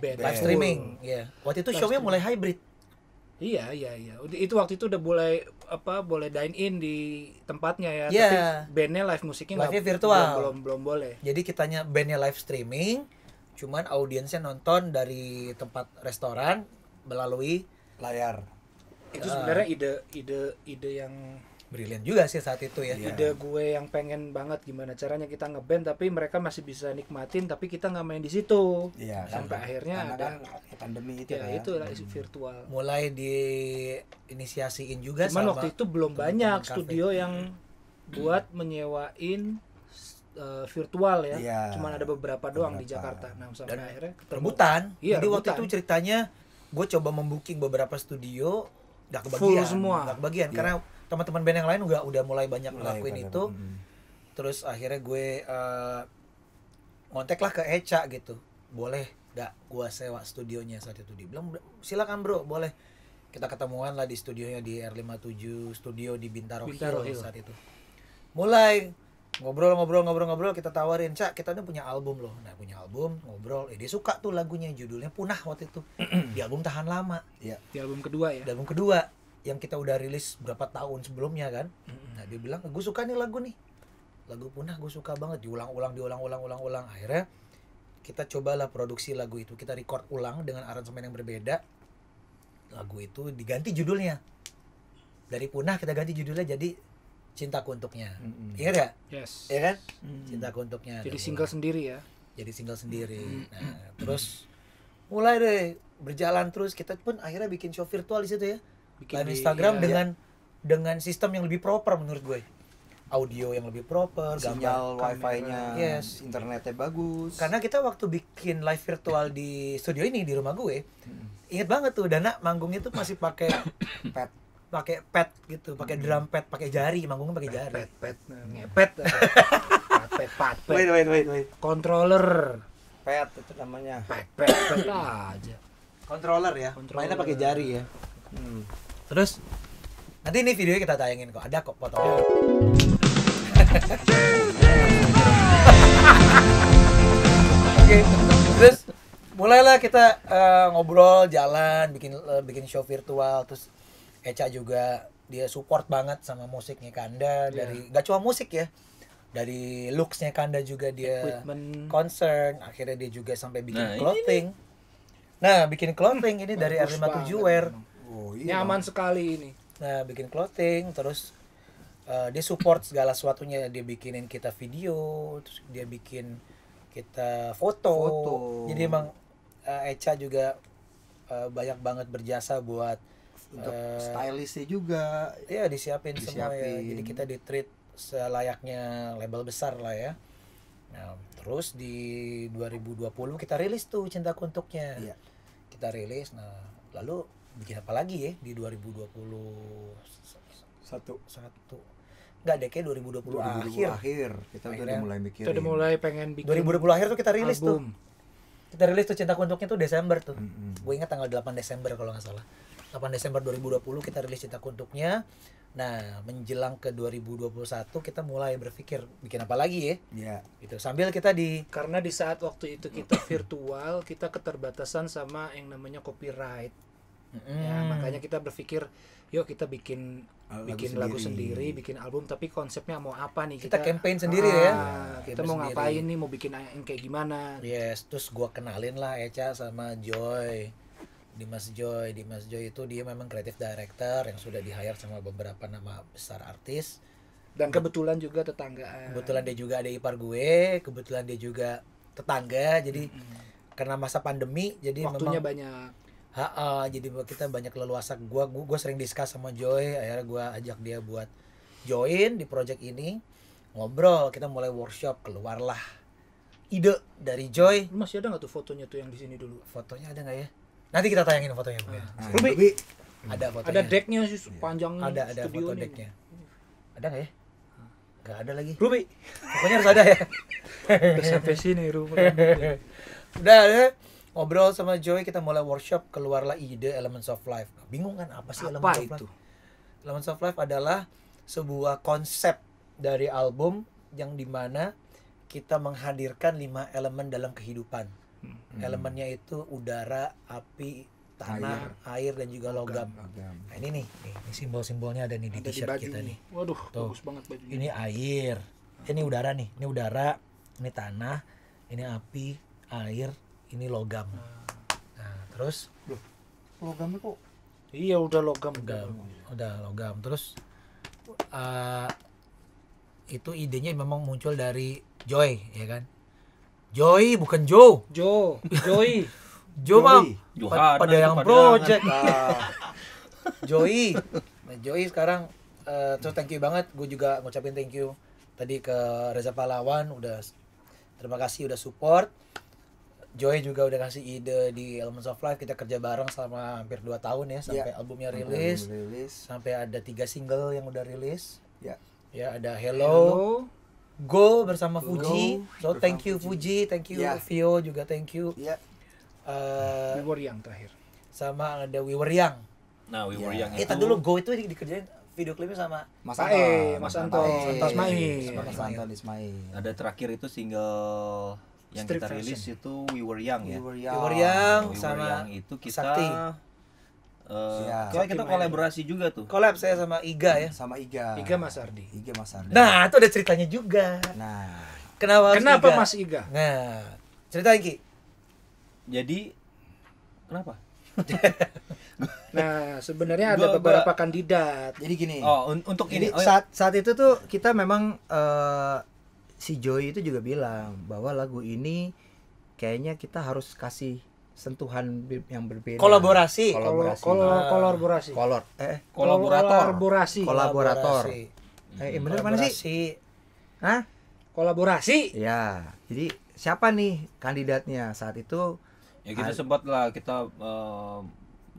band. Live streaming, ya. Yeah. Waktu itu show-nya mulai hybrid. Iya, iya, iya. Itu waktu itu udah boleh apa? Boleh dine in di tempatnya ya. Yeah. Tapi bandnya live musiknya live virtual. Belum, belum belum boleh. Jadi kitanya bandnya live streaming, cuman audiensnya nonton dari tempat restoran melalui layar itu ah. sebenarnya ide ide ide yang brilian juga sih saat itu ya. Yeah. Ide gue yang pengen banget gimana caranya kita ngeband tapi mereka masih bisa nikmatin tapi kita nggak main di situ. Iya, sampai kan. akhirnya ada kan pandemi itu ya. ya. itu lah hmm. virtual. Mulai di inisiasiin juga Cuman waktu itu belum banyak kafe. studio yang hmm. buat menyewain uh, virtual ya. Yeah. Cuman ada beberapa doang beberapa. di Jakarta. Nah, sampai Dan akhirnya rebutan. Iya, Jadi rebutan. waktu itu ceritanya gue coba membuking beberapa studio nggak kebagian full semua nggak kebagian yeah. karena teman-teman band yang lain udah udah mulai banyak mulai ngelakuin itu terus akhirnya gue uh, eh, ngontek lah ke Eca gitu boleh gak gue sewa studionya saat itu dibilang silakan bro boleh kita ketemuan lah di studionya di R57 studio di Bintaro, Bintaro Hill, Hill saat itu mulai ngobrol ngobrol ngobrol ngobrol kita tawarin cak kita tuh punya album loh nah punya album ngobrol eh, dia suka tuh lagunya judulnya punah waktu itu di album tahan lama ya di album kedua ya di album kedua yang kita udah rilis berapa tahun sebelumnya kan nah dia bilang gue suka nih lagu nih lagu punah gue suka banget diulang-ulang diulang-ulang ulang-ulang akhirnya kita cobalah produksi lagu itu kita record ulang dengan aransemen yang berbeda lagu itu diganti judulnya dari punah kita ganti judulnya jadi cintaku untuknya mm-hmm. ingat gak yes ya kan mm-hmm. cintaku untuknya jadi single mulai. sendiri ya jadi single sendiri mm-hmm. nah mm-hmm. terus mulai deh berjalan terus kita pun akhirnya bikin show virtual di situ ya bikin live Instagram iya, dengan iya. dengan sistem yang lebih proper menurut gue audio yang lebih proper, sinyal wifi-nya, yes. internetnya bagus. Karena kita waktu bikin live virtual di studio ini di rumah gue, hmm. inget banget tuh Dana manggungnya tuh masih pakai pad pakai pet gitu, pakai hmm. drum pad, pakai jari, manggungnya pakai jari. Pet, pet, ngepet. pet, pet, pet. Wait, wait, wait, wait. Controller. Pet itu namanya. Pet, pet, pet aja. Controller ya. Controller. Mainnya pakai jari ya. Hmm. Terus nanti ini video kita tayangin kok. Ada kok fotonya. Oke. Terus mulailah kita uh, ngobrol, jalan, bikin uh, bikin show virtual, terus Eca juga dia support banget sama musiknya Kanda yeah. dari gak cuma musik ya dari looksnya Kanda juga dia Equipment. concern akhirnya dia juga sampai bikin nah, clothing ini. nah bikin clothing ini dari R57 wear oh, iya. nyaman sekali ini nah bikin clothing terus uh, dia support segala sesuatunya dia bikinin kita video terus dia bikin kita foto, foto. jadi emang uh, Eca juga uh, banyak banget berjasa buat untuk uh, stylistnya juga ya disiapin, disiapin semua ya jadi kita di treat selayaknya label besar lah ya nah terus di 2020 kita rilis tuh cinta untuknya iya. kita rilis nah lalu bikin apa lagi ya di 2020 satu satu Enggak deh kayak 2020, 2020 akhir. akhir. Kita Akhirnya, udah mulai mikirin. Kita udah mulai pengen bikin 2020 akhir tuh kita rilis album. tuh. Kita rilis tuh Cinta Kuntuknya tuh Desember tuh. Mm -hmm. Gue ingat tanggal 8 Desember kalau nggak salah. 8 Desember 2020 kita rilis Cinta Kuntuknya. Nah, menjelang ke 2021 kita mulai berpikir bikin apa lagi ya? Iya. Itu sambil kita di karena di saat waktu itu kita virtual, kita keterbatasan sama yang namanya copyright. Mm. Ya, makanya kita berpikir yuk kita bikin lagu bikin sendiri. lagu sendiri, bikin album tapi konsepnya mau apa nih kita? Kita campaign sendiri ya. ah, ya. Kita mau sendiri. ngapain nih, mau bikin yang kayak gimana? Yes, terus gua kenalin lah Eca sama Joy. Dimas Joy. Dimas Joy itu dia memang kreatif director yang sudah di hire sama beberapa nama besar artis. Dan kebetulan juga tetangga Kebetulan dia juga ada ipar gue, kebetulan dia juga tetangga. Jadi -hmm. karena masa pandemi jadi waktunya memang, banyak. Ha, ha, jadi kita banyak leluasa. gue gua, gua sering diskus sama Joy, akhirnya gue ajak dia buat join di project ini. Ngobrol, kita mulai workshop, keluarlah ide dari Joy. Masih ada nggak tuh fotonya tuh yang di sini dulu? Fotonya ada nggak ya? Nanti kita tayangin fotonya, Bu. Ya. Ah, Ruby. Ruby. Ada fotonya. Ada decknya sih iya. panjang Ada ada foto decknya. Ada nggak ya? Gak ada lagi. Ruby. Pokoknya harus ada ya. Udah sampai sini Ruby. Udah, ada ngobrol sama Joy kita mulai workshop keluarlah ide Elements of Life. Bingung kan apa sih apa Elements itu? of Life? Elements of Life adalah sebuah konsep dari album yang dimana kita menghadirkan lima elemen dalam kehidupan hmm. elemennya itu udara api tanah air, air dan juga logam, logam. Nah, ini nih, ini simbol-simbolnya ada nih di t-shirt kita nih waduh Tuh. bagus banget bajunya ini air ini udara nih ini udara ini tanah ini api air ini logam nah terus Loh, logamnya kok iya udah logam udah udah logam terus uh, itu idenya memang muncul dari Joy ya kan Joy bukan Joe. Joe, Joy. Joe mah pa pada yang project. Joy. Nah, Joy sekarang uh, terus thank you banget. Gue juga ngucapin thank you tadi ke Reza Pahlawan udah terima kasih udah support. Joy juga udah kasih ide di Elements of Life kita kerja bareng selama hampir 2 tahun ya sampai yeah. albumnya rilis, album rilis, sampai ada tiga single yang udah rilis. Ya. Yeah. Ya ada Hello, Hello Go bersama Fuji. so bersama thank you Fuji, thank you yeah. Vio juga thank you. Yeah. Uh, were yang terakhir. Sama ada We were young. Nah, We were yeah. Eh, itu. Kita dulu Go itu di dikerjain video klipnya sama Mas Ae, Mas Anton, Mas Ismail, Mas Anton Ismail. Ada terakhir itu single yang Strip kita rilis itu We Were Young ya. We Were Young, We were young. We were sama young itu kita Sakti Uh, ya, kita kolaborasi juga tuh. Kolab saya sama Iga ya. Sama Iga. Iga Mas Ardi. Iga Mas Ardi. Nah, itu ada ceritanya juga. Nah, kenapa? Kenapa Iga? Mas Iga? Nah, cerita Iki. Jadi, kenapa? nah, sebenarnya ada gua, beberapa gua... kandidat. Jadi gini. Oh, un untuk ini. Oh, ya. saat saat itu tuh kita memang uh, si Joy itu juga bilang bahwa lagu ini kayaknya kita harus kasih sentuhan yang berbeda kolaborasi kolaborasi kol kol nah, kolaborasi kolor eh kolaborator kolaborasi kolaborator eh, eh bener mana sih Hah? kolaborasi ya jadi siapa nih kandidatnya saat itu ya kita ah. sempat lah kita uh,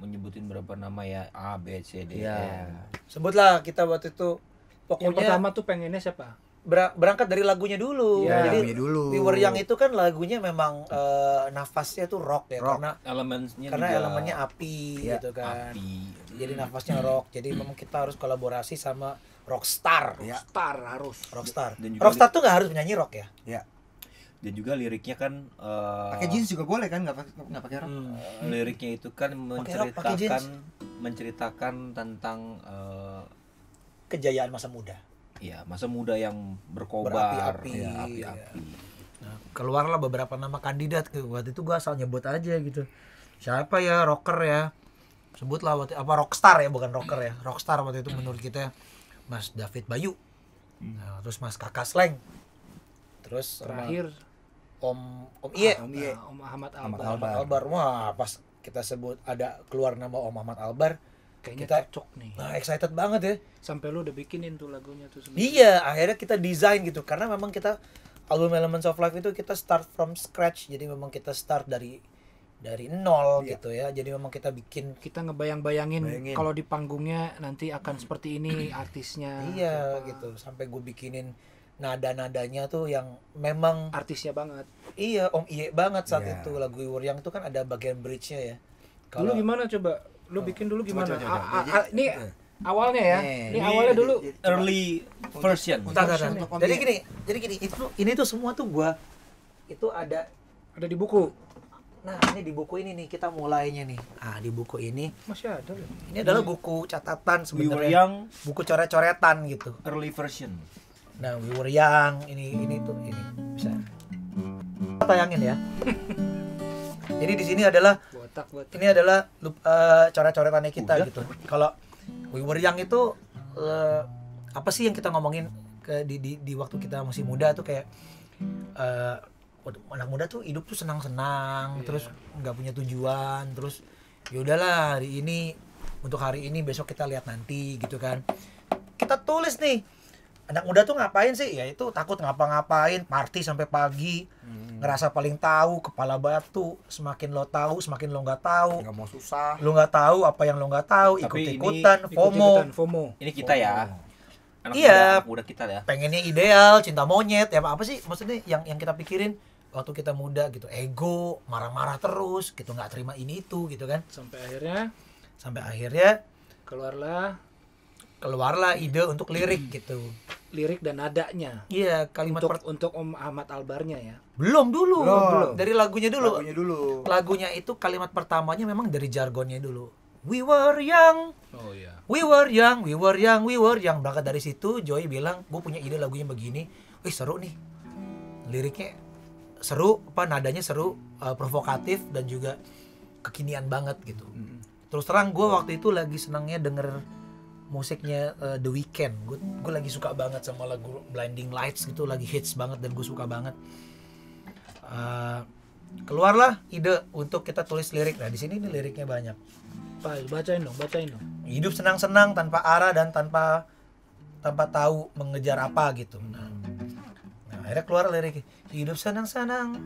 menyebutin berapa nama ya A B C D ya. E. Iya. sebutlah kita waktu itu pokoknya yang pertama tuh pengennya siapa berangkat dari lagunya dulu. Ya, Jadi lagunya dulu. We Were Young itu kan lagunya memang uh, nafasnya tuh rock ya rock. karena elemennya karena juga elemennya api ya, gitu kan. Api. Jadi hmm. nafasnya hmm. rock. Jadi memang kita harus kolaborasi sama rockstar. Ya. star harus. Rockstar. Dan juga rockstar tuh gak harus menyanyi rock ya? Ya. Dan juga liriknya kan uh, pakai jeans juga boleh kan nggak pakai nggak pakai rock. Hmm. Eh, liriknya itu kan menceritakan rock, menceritakan tentang uh, kejayaan masa muda Iya, masa muda yang berkobar, berapi-api. Iya, ya, api Ya. Nah, keluarlah beberapa nama kandidat gitu. waktu itu gue asal nyebut aja gitu. Siapa ya rocker ya? Sebutlah waktu apa rockstar ya bukan rocker ya. Rockstar waktu itu menurut kita ya. Mas David Bayu. Hmm. Nah, terus Mas Kakak Sleng. Terus terakhir Om Om Iye. Ah, om Iye. Nah, om Ahmad Albar. Ahmad Albar. Wah, pas kita sebut ada keluar nama Om Ahmad Albar, kayaknya kita, cocok nih. Nah, excited banget ya. Sampai lu udah bikinin tuh lagunya tuh sebenernya. Iya, akhirnya kita desain gitu karena memang kita album Elements of Life itu kita start from scratch. Jadi memang kita start dari dari nol iya. gitu ya. Jadi memang kita bikin kita ngebayang-bayangin kalau di panggungnya nanti akan seperti ini artisnya. Iya, apa. gitu. Sampai gue bikinin nada-nadanya tuh yang memang artisnya banget. Iya, Om Iye banget saat yeah. itu lagu Iwur yang itu kan ada bagian bridge-nya ya. Kalau gimana coba lu oh. bikin dulu gimana? Coba, coba, coba. A, a, a, eh. ini awalnya ya. Eh, ini, ini awalnya dulu early version. untuk, entah, untuk Jadi gini, jadi gini, itu ini tuh semua tuh gua itu ada ada di buku. Nah, ini di buku ini nih kita mulainya nih. Ah, di buku ini masih ada Ini ya? Ini adalah buku catatan sebenarnya. yang buku coret-coretan gitu. Early version. Nah, we were young, ini ini tuh ini bisa. tayangin ya. Jadi di sini adalah buat ini adalah uh, coret-coretannya kita Udah. gitu kalau we were young itu uh, apa sih yang kita ngomongin ke di, di di waktu kita masih muda tuh kayak uh, anak muda tuh hidup tuh senang-senang yeah. terus nggak punya tujuan terus ya udahlah hari ini untuk hari ini besok kita lihat nanti gitu kan kita tulis nih anak muda tuh ngapain sih ya itu takut ngapa-ngapain party sampai pagi hmm ngerasa paling tahu kepala batu semakin lo tahu semakin lo nggak tahu nggak mau susah lo nggak tahu apa yang lo nggak tahu ikut ikutan FOMO. Ikut FOMO ini kita ya Anak iya muda, muda kita ya pengennya ideal cinta monyet ya apa sih maksudnya yang yang kita pikirin waktu kita muda gitu ego marah-marah terus gitu nggak terima ini itu gitu kan sampai akhirnya sampai akhirnya keluarlah keluarlah ide untuk lirik gitu lirik dan nadanya. Iya, kalimat untuk, untuk Om Ahmad Albarnya ya. Belum dulu. Belum. belum. Dari lagunya dulu. Lagunya dulu. Lagunya itu kalimat pertamanya memang dari jargonnya dulu. We were young. Oh iya. We were young, we were young, we were young. Berangkat dari situ Joy bilang, "Gue punya ide lagunya begini. Wih, seru nih." Liriknya seru, apa nadanya seru, uh, provokatif dan juga kekinian banget gitu. Hmm. Terus terang gue waktu itu lagi senangnya denger musiknya uh, The Weeknd gue gue lagi suka banget sama lagu Blinding Lights gitu lagi hits banget dan gue suka banget uh, keluarlah ide untuk kita tulis lirik nah di sini ini liriknya banyak Pak bacain dong bacain dong hidup senang-senang tanpa arah dan tanpa tanpa tahu mengejar apa gitu nah, nah akhirnya keluar lirik hidup senang-senang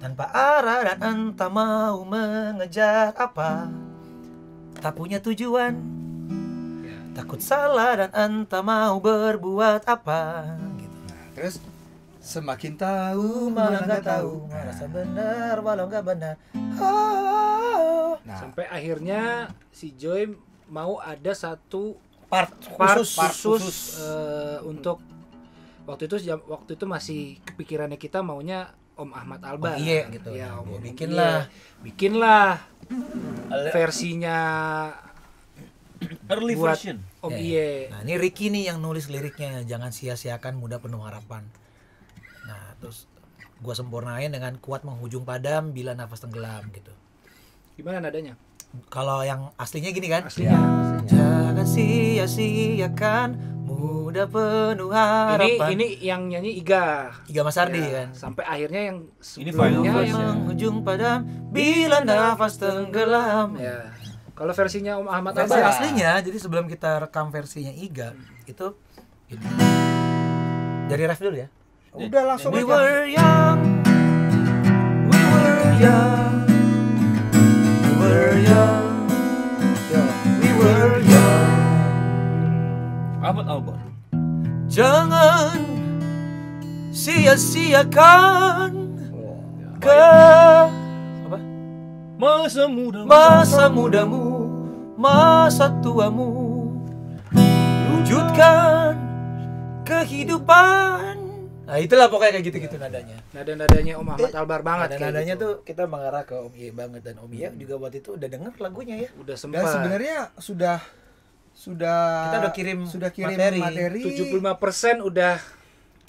tanpa arah dan entah mau mengejar apa tak punya tujuan ya. takut salah dan entah mau berbuat apa gitu nah, terus semakin tahu malah nggak tahu merasa nah. benar walau nggak benar oh. nah. sampai akhirnya si Joy mau ada satu part, part khusus, part khusus, khusus. Uh, untuk waktu itu waktu itu masih kepikirannya kita maunya Om Ahmad oh, Albar. Oh, iya gitu. Ya, Om, ya, bikinlah. Iya. Bikinlah versinya early buat version. Om ya, Iye. Nah, ini Ricky nih yang nulis liriknya, jangan sia-siakan muda penuh harapan. Nah, terus gua sempurnain dengan kuat menghujung padam bila nafas tenggelam gitu. Gimana nadanya? Kalau yang aslinya gini kan? Aslinya. Ya. Jangan sia-siakan Udah penuh harapan. Ini ini yang nyanyi Iga. Iga Mas Ardi ya, kan. Sampai akhirnya yang sebelumnya ini yang ujung padam bila nafas tenggelam. Ya. Kalau versinya Om Ahmad Versi aslinya, jadi sebelum kita rekam versinya Iga, hmm. itu gini. Dari ref dulu ya. Udah langsung We were young. We were young. We were young. Ahmad Albar. Jangan sia-siakan oh, ya. ke apa? masa mudamu, masa mudamu, masa tuamu. Wujudkan kehidupan. Nah itulah pokoknya kayak gitu-gitu ya. nadanya. Nada-nadanya Om Ahmad eh, Albar banget. Nada nadanya gitu. tuh kita mengarah ke Om Iya banget dan Om Ye juga waktu itu udah denger lagunya ya. Udah sempat. Dan sebenarnya sudah sudah kita udah kirim sudah kirim materi, materi. 75% udah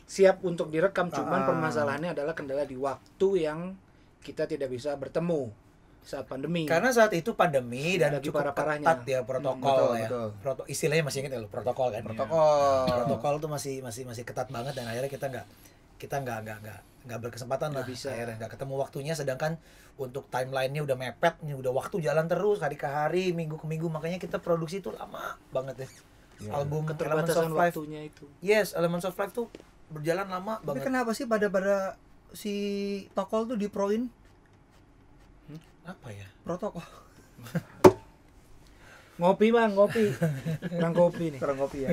siap untuk direkam cuman ah. permasalahannya adalah kendala di waktu yang kita tidak bisa bertemu saat pandemi. Karena saat itu pandemi dan Lagi cukup parah ketat ya hmm, protokol hmm, betul, ya. Betul. Proto istilahnya masih ingat ya protokol kan. Protokol. Ya. Protokol tuh masih masih masih ketat banget dan akhirnya kita nggak kita nggak nggak nggak nggak berkesempatan nggak nah, bisa iya. akhirnya nggak ketemu waktunya sedangkan untuk timelinenya udah mepet nih udah waktu jalan terus hari ke hari minggu ke minggu makanya kita produksi itu lama banget ya yeah. album Elements of Life itu yes Elements of Life tuh berjalan lama Tapi banget kenapa sih pada pada si Tokol tuh diproin hmm? apa ya protokol ngopi bang ngopi kurang kopi nih kurang kopi ya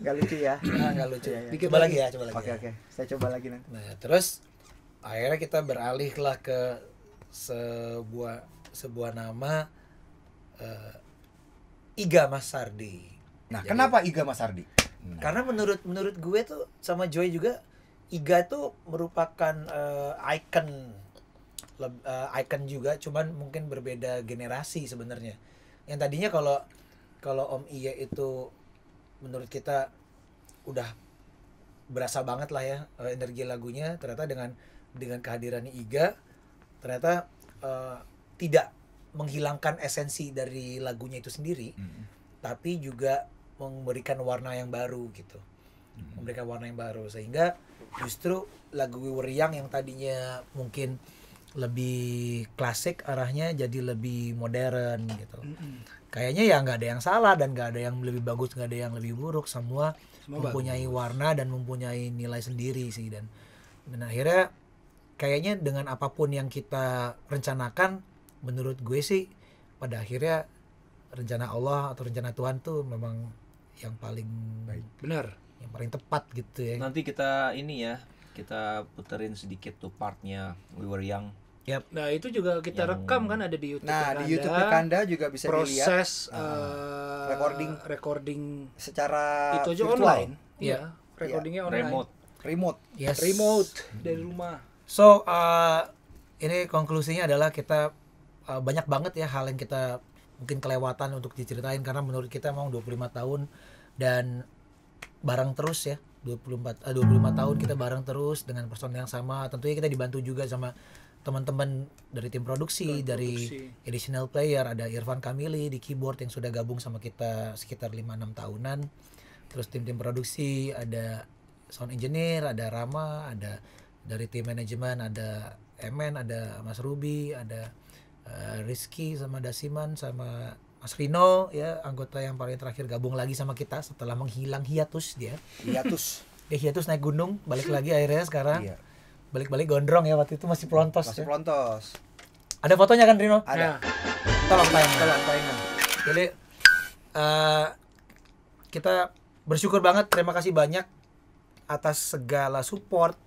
nggak lucu ya ah, nggak lucu ya, ya. coba lagi ya coba lagi oke okay, ya. oke saya coba lagi nanti nah terus akhirnya kita beralihlah ke sebuah sebuah nama uh, Iga Mas Sardi nah Jadi, kenapa Iga Mas Sardi nah. karena menurut menurut gue tuh sama Joy juga Iga tuh merupakan uh, icon uh, icon juga cuman mungkin berbeda generasi sebenarnya yang tadinya kalau kalau Om Iya itu menurut kita udah berasa banget lah ya eh, energi lagunya ternyata dengan dengan kehadiran Iga ternyata uh, tidak menghilangkan esensi dari lagunya itu sendiri mm. tapi juga memberikan warna yang baru gitu mm. memberikan warna yang baru sehingga justru lagu Wuriang yang tadinya mungkin lebih klasik arahnya jadi lebih modern gitu. Mm -hmm. Kayaknya ya nggak ada yang salah dan nggak ada yang lebih bagus nggak ada yang lebih buruk semua, semua mempunyai bagus. warna dan mempunyai nilai sendiri sih dan dan akhirnya kayaknya dengan apapun yang kita rencanakan menurut gue sih pada akhirnya rencana Allah atau rencana Tuhan tuh memang yang paling baik benar yang paling tepat gitu ya nanti kita ini ya kita puterin sedikit tuh partnya we were young Yep. Nah itu juga kita yang... rekam kan ada di YouTube. Nah Pekanda. di YouTube Pekanda juga bisa proses, dilihat proses uh, recording recording secara itu aja virtual. online. Iya. Yeah. Recordingnya yeah. online. Remote. Remote. Yes. Remote dari rumah. So uh, ini konklusinya adalah kita uh, banyak banget ya hal yang kita mungkin kelewatan untuk diceritain karena menurut kita emang 25 tahun dan bareng terus ya 24 uh, 25 tahun kita bareng terus dengan personel yang sama tentunya kita dibantu juga sama teman-teman dari tim produksi, produksi dari additional player ada Irfan Kamili di keyboard yang sudah gabung sama kita sekitar 5-6 tahunan. Terus tim-tim produksi ada sound engineer, ada Rama, ada dari tim manajemen ada Emen, ada Mas Ruby, ada uh, Rizky sama Dasiman sama Mas Rino ya anggota yang paling terakhir gabung lagi sama kita setelah menghilang hiatus dia. Hiatus. dia hiatus naik gunung, balik lagi akhirnya sekarang. Iya balik-balik gondrong ya waktu itu masih pelontos masih ya. pelontos ada fotonya kan Rino ada ya. tolong tayangan tolong tayangan jadi uh, kita bersyukur banget terima kasih banyak atas segala support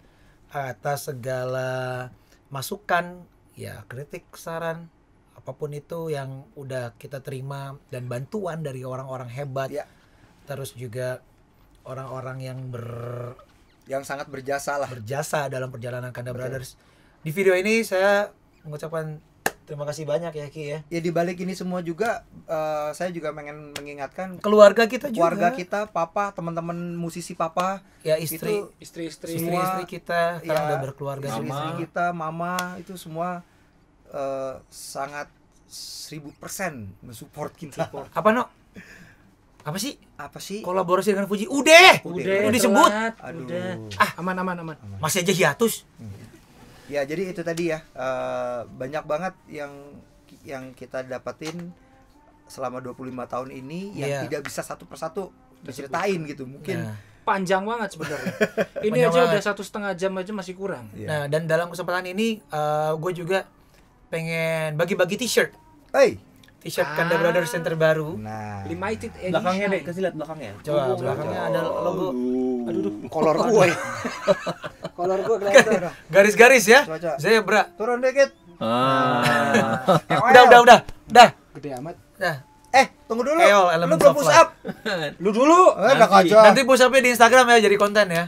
atas segala masukan ya kritik saran apapun itu yang udah kita terima dan bantuan dari orang-orang hebat ya. terus juga orang-orang yang ber yang sangat berjasa lah berjasa dalam perjalanan Kanda Betul. Brothers di video ini saya mengucapkan Terima kasih banyak ya Ki ya. Ya di balik ini semua juga uh, saya juga pengen mengingatkan keluarga kita juga. Keluarga kita, papa, teman-teman musisi papa, ya istri, istri-istri semua istri kita sekarang ya, udah berkeluarga istri, -istri kita, mama itu semua uh, sangat seribu persen mensupport kita. Support. Apa no? apa sih apa sih kolaborasi dengan Fuji udah udah, udah, disebut Aduh. udah ah aman aman aman masih aja hiatus iya. ya jadi itu tadi ya uh, banyak banget yang yang kita dapetin selama 25 tahun ini yang yeah. tidak bisa satu persatu diceritain gitu mungkin nah. panjang banget sebenarnya ini aja banget. udah satu setengah jam aja masih kurang yeah. nah dan dalam kesempatan ini uh, eh, gue juga pengen bagi-bagi t-shirt hey t-shirt ah. Kanda Brothers yang terbaru. Nah. Limited edition. Belakangnya deh, kasih lihat belakangnya. Coba oh, belakangnya oh. ada logo. Aduh, aduh, kolor gue. kolor gue kelihatan. Garis-garis ya. Coba, Zebra. Turun dikit. Ah. Eh, udah, udah, udah. Dah. Gede amat. Dah. Eh, tunggu dulu. Eol, lu belum push up. lu dulu. Eh, udah kacau. Nanti push up di Instagram ya jadi konten ya.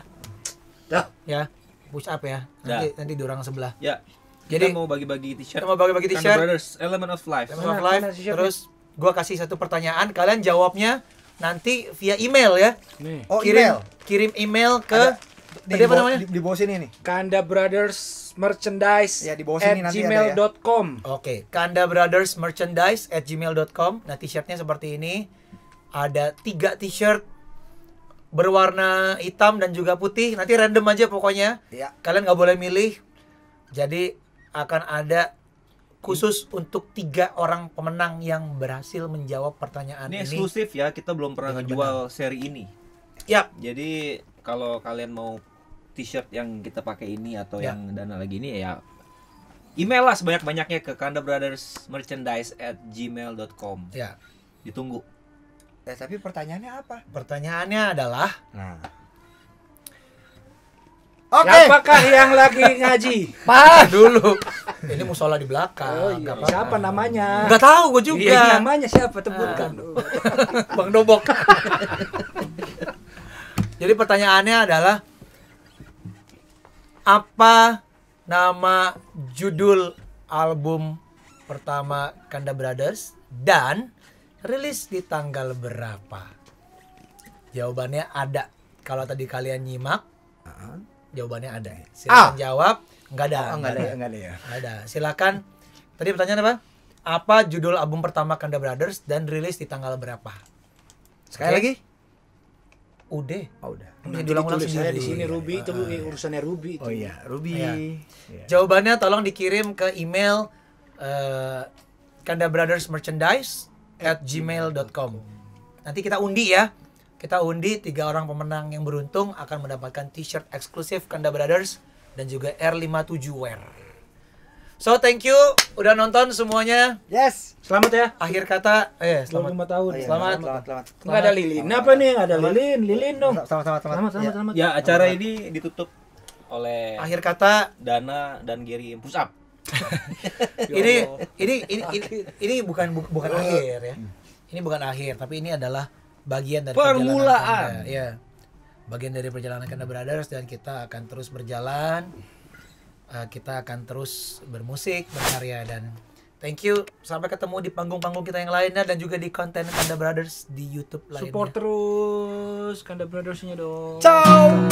Dah. Ya. Push up ya. Nanti, nanti di orang sebelah. Ya jadi kita mau bagi-bagi t-shirt mau bagi-bagi t-shirt Brothers Element of Life Element of Life terus gue kasih satu pertanyaan kalian jawabnya nanti via email ya nih. oh kirim, email kirim email ke ada, nih, apa namanya di, di bawah sini nih Kanda Brothers merchandise ya, di bawah sini at gmail.com ya. oke okay. Kanda Brothers merchandise at gmail.com nah t-shirtnya seperti ini ada tiga t-shirt berwarna hitam dan juga putih nanti random aja pokoknya ya. kalian nggak boleh milih jadi akan ada khusus hmm. untuk tiga orang pemenang yang berhasil menjawab pertanyaan ini. Ini eksklusif ya, kita belum pernah ngejual seri ini. Yap. Jadi kalau kalian mau t-shirt yang kita pakai ini atau ya. yang dana lagi ini ya email lah sebanyak-banyaknya ke Kanda Brothers merchandise at gmail.com. Ya. Ditunggu. Ya, tapi pertanyaannya apa? Pertanyaannya adalah, nah Oke. Okay. Siapakah yang lagi ngaji? Pak dulu. Ini musola di belakang. Oh, iya. siapa namanya? Gak tahu gue juga. Iya, namanya siapa? Tebutkan. Ah. Bang Dobok. Jadi pertanyaannya adalah apa nama judul album pertama Kanda Brothers dan rilis di tanggal berapa? Jawabannya ada. Kalau tadi kalian nyimak, uh -huh jawabannya ada. Silakan ah. jawab. Enggak ada. Oh, enggak, ada, enggak ada ya. ya. ada. Silakan. Tadi pertanyaan apa? Apa judul album pertama Kanda Brothers dan rilis di tanggal berapa? Sekali okay. lagi. Udah. Oh, udah. Bisa diulang-ulang sendiri. di sini Ruby itu uh, urusannya Ruby itu. Oh iya, Ruby. Ya. Jawabannya tolong dikirim ke email uh, Kanda Brothers Merchandise at gmail.com. Nanti kita undi ya. Kita undi tiga orang pemenang yang beruntung akan mendapatkan t-shirt eksklusif Kanda Brothers dan juga R57 wear. So thank you udah nonton semuanya. Yes. Selamat ya. Akhir kata, eh selamat lima tahun. Oh iya, selamat. Selamat. Selamat. selamat. ada lilin. Selamat. Apa nih? Ada selamat. lilin, lilin dong. Selamat, selamat, selamat. Selamat, selamat, iya. selamat. Ya, acara selamat. ini ditutup oleh akhir kata Dana dan Giri push up. ini, ini, ini ini ini bukan bukan akhir ya. Ini bukan akhir, tapi ini adalah bagian dari permulaan. Ya, bagian dari perjalanan Kanda iya. Brothers dan kita akan terus berjalan. Uh, kita akan terus bermusik, berkarya dan thank you. Sampai ketemu di panggung-panggung kita yang lainnya dan juga di konten Kanda Brothers di YouTube lainnya. Support terus Kanda Brothersnya dong. Ciao.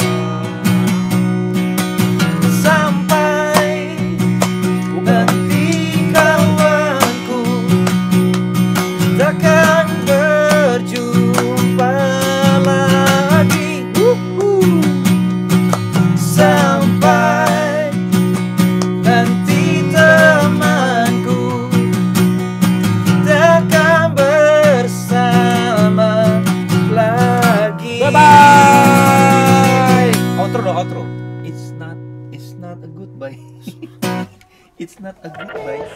not a good place.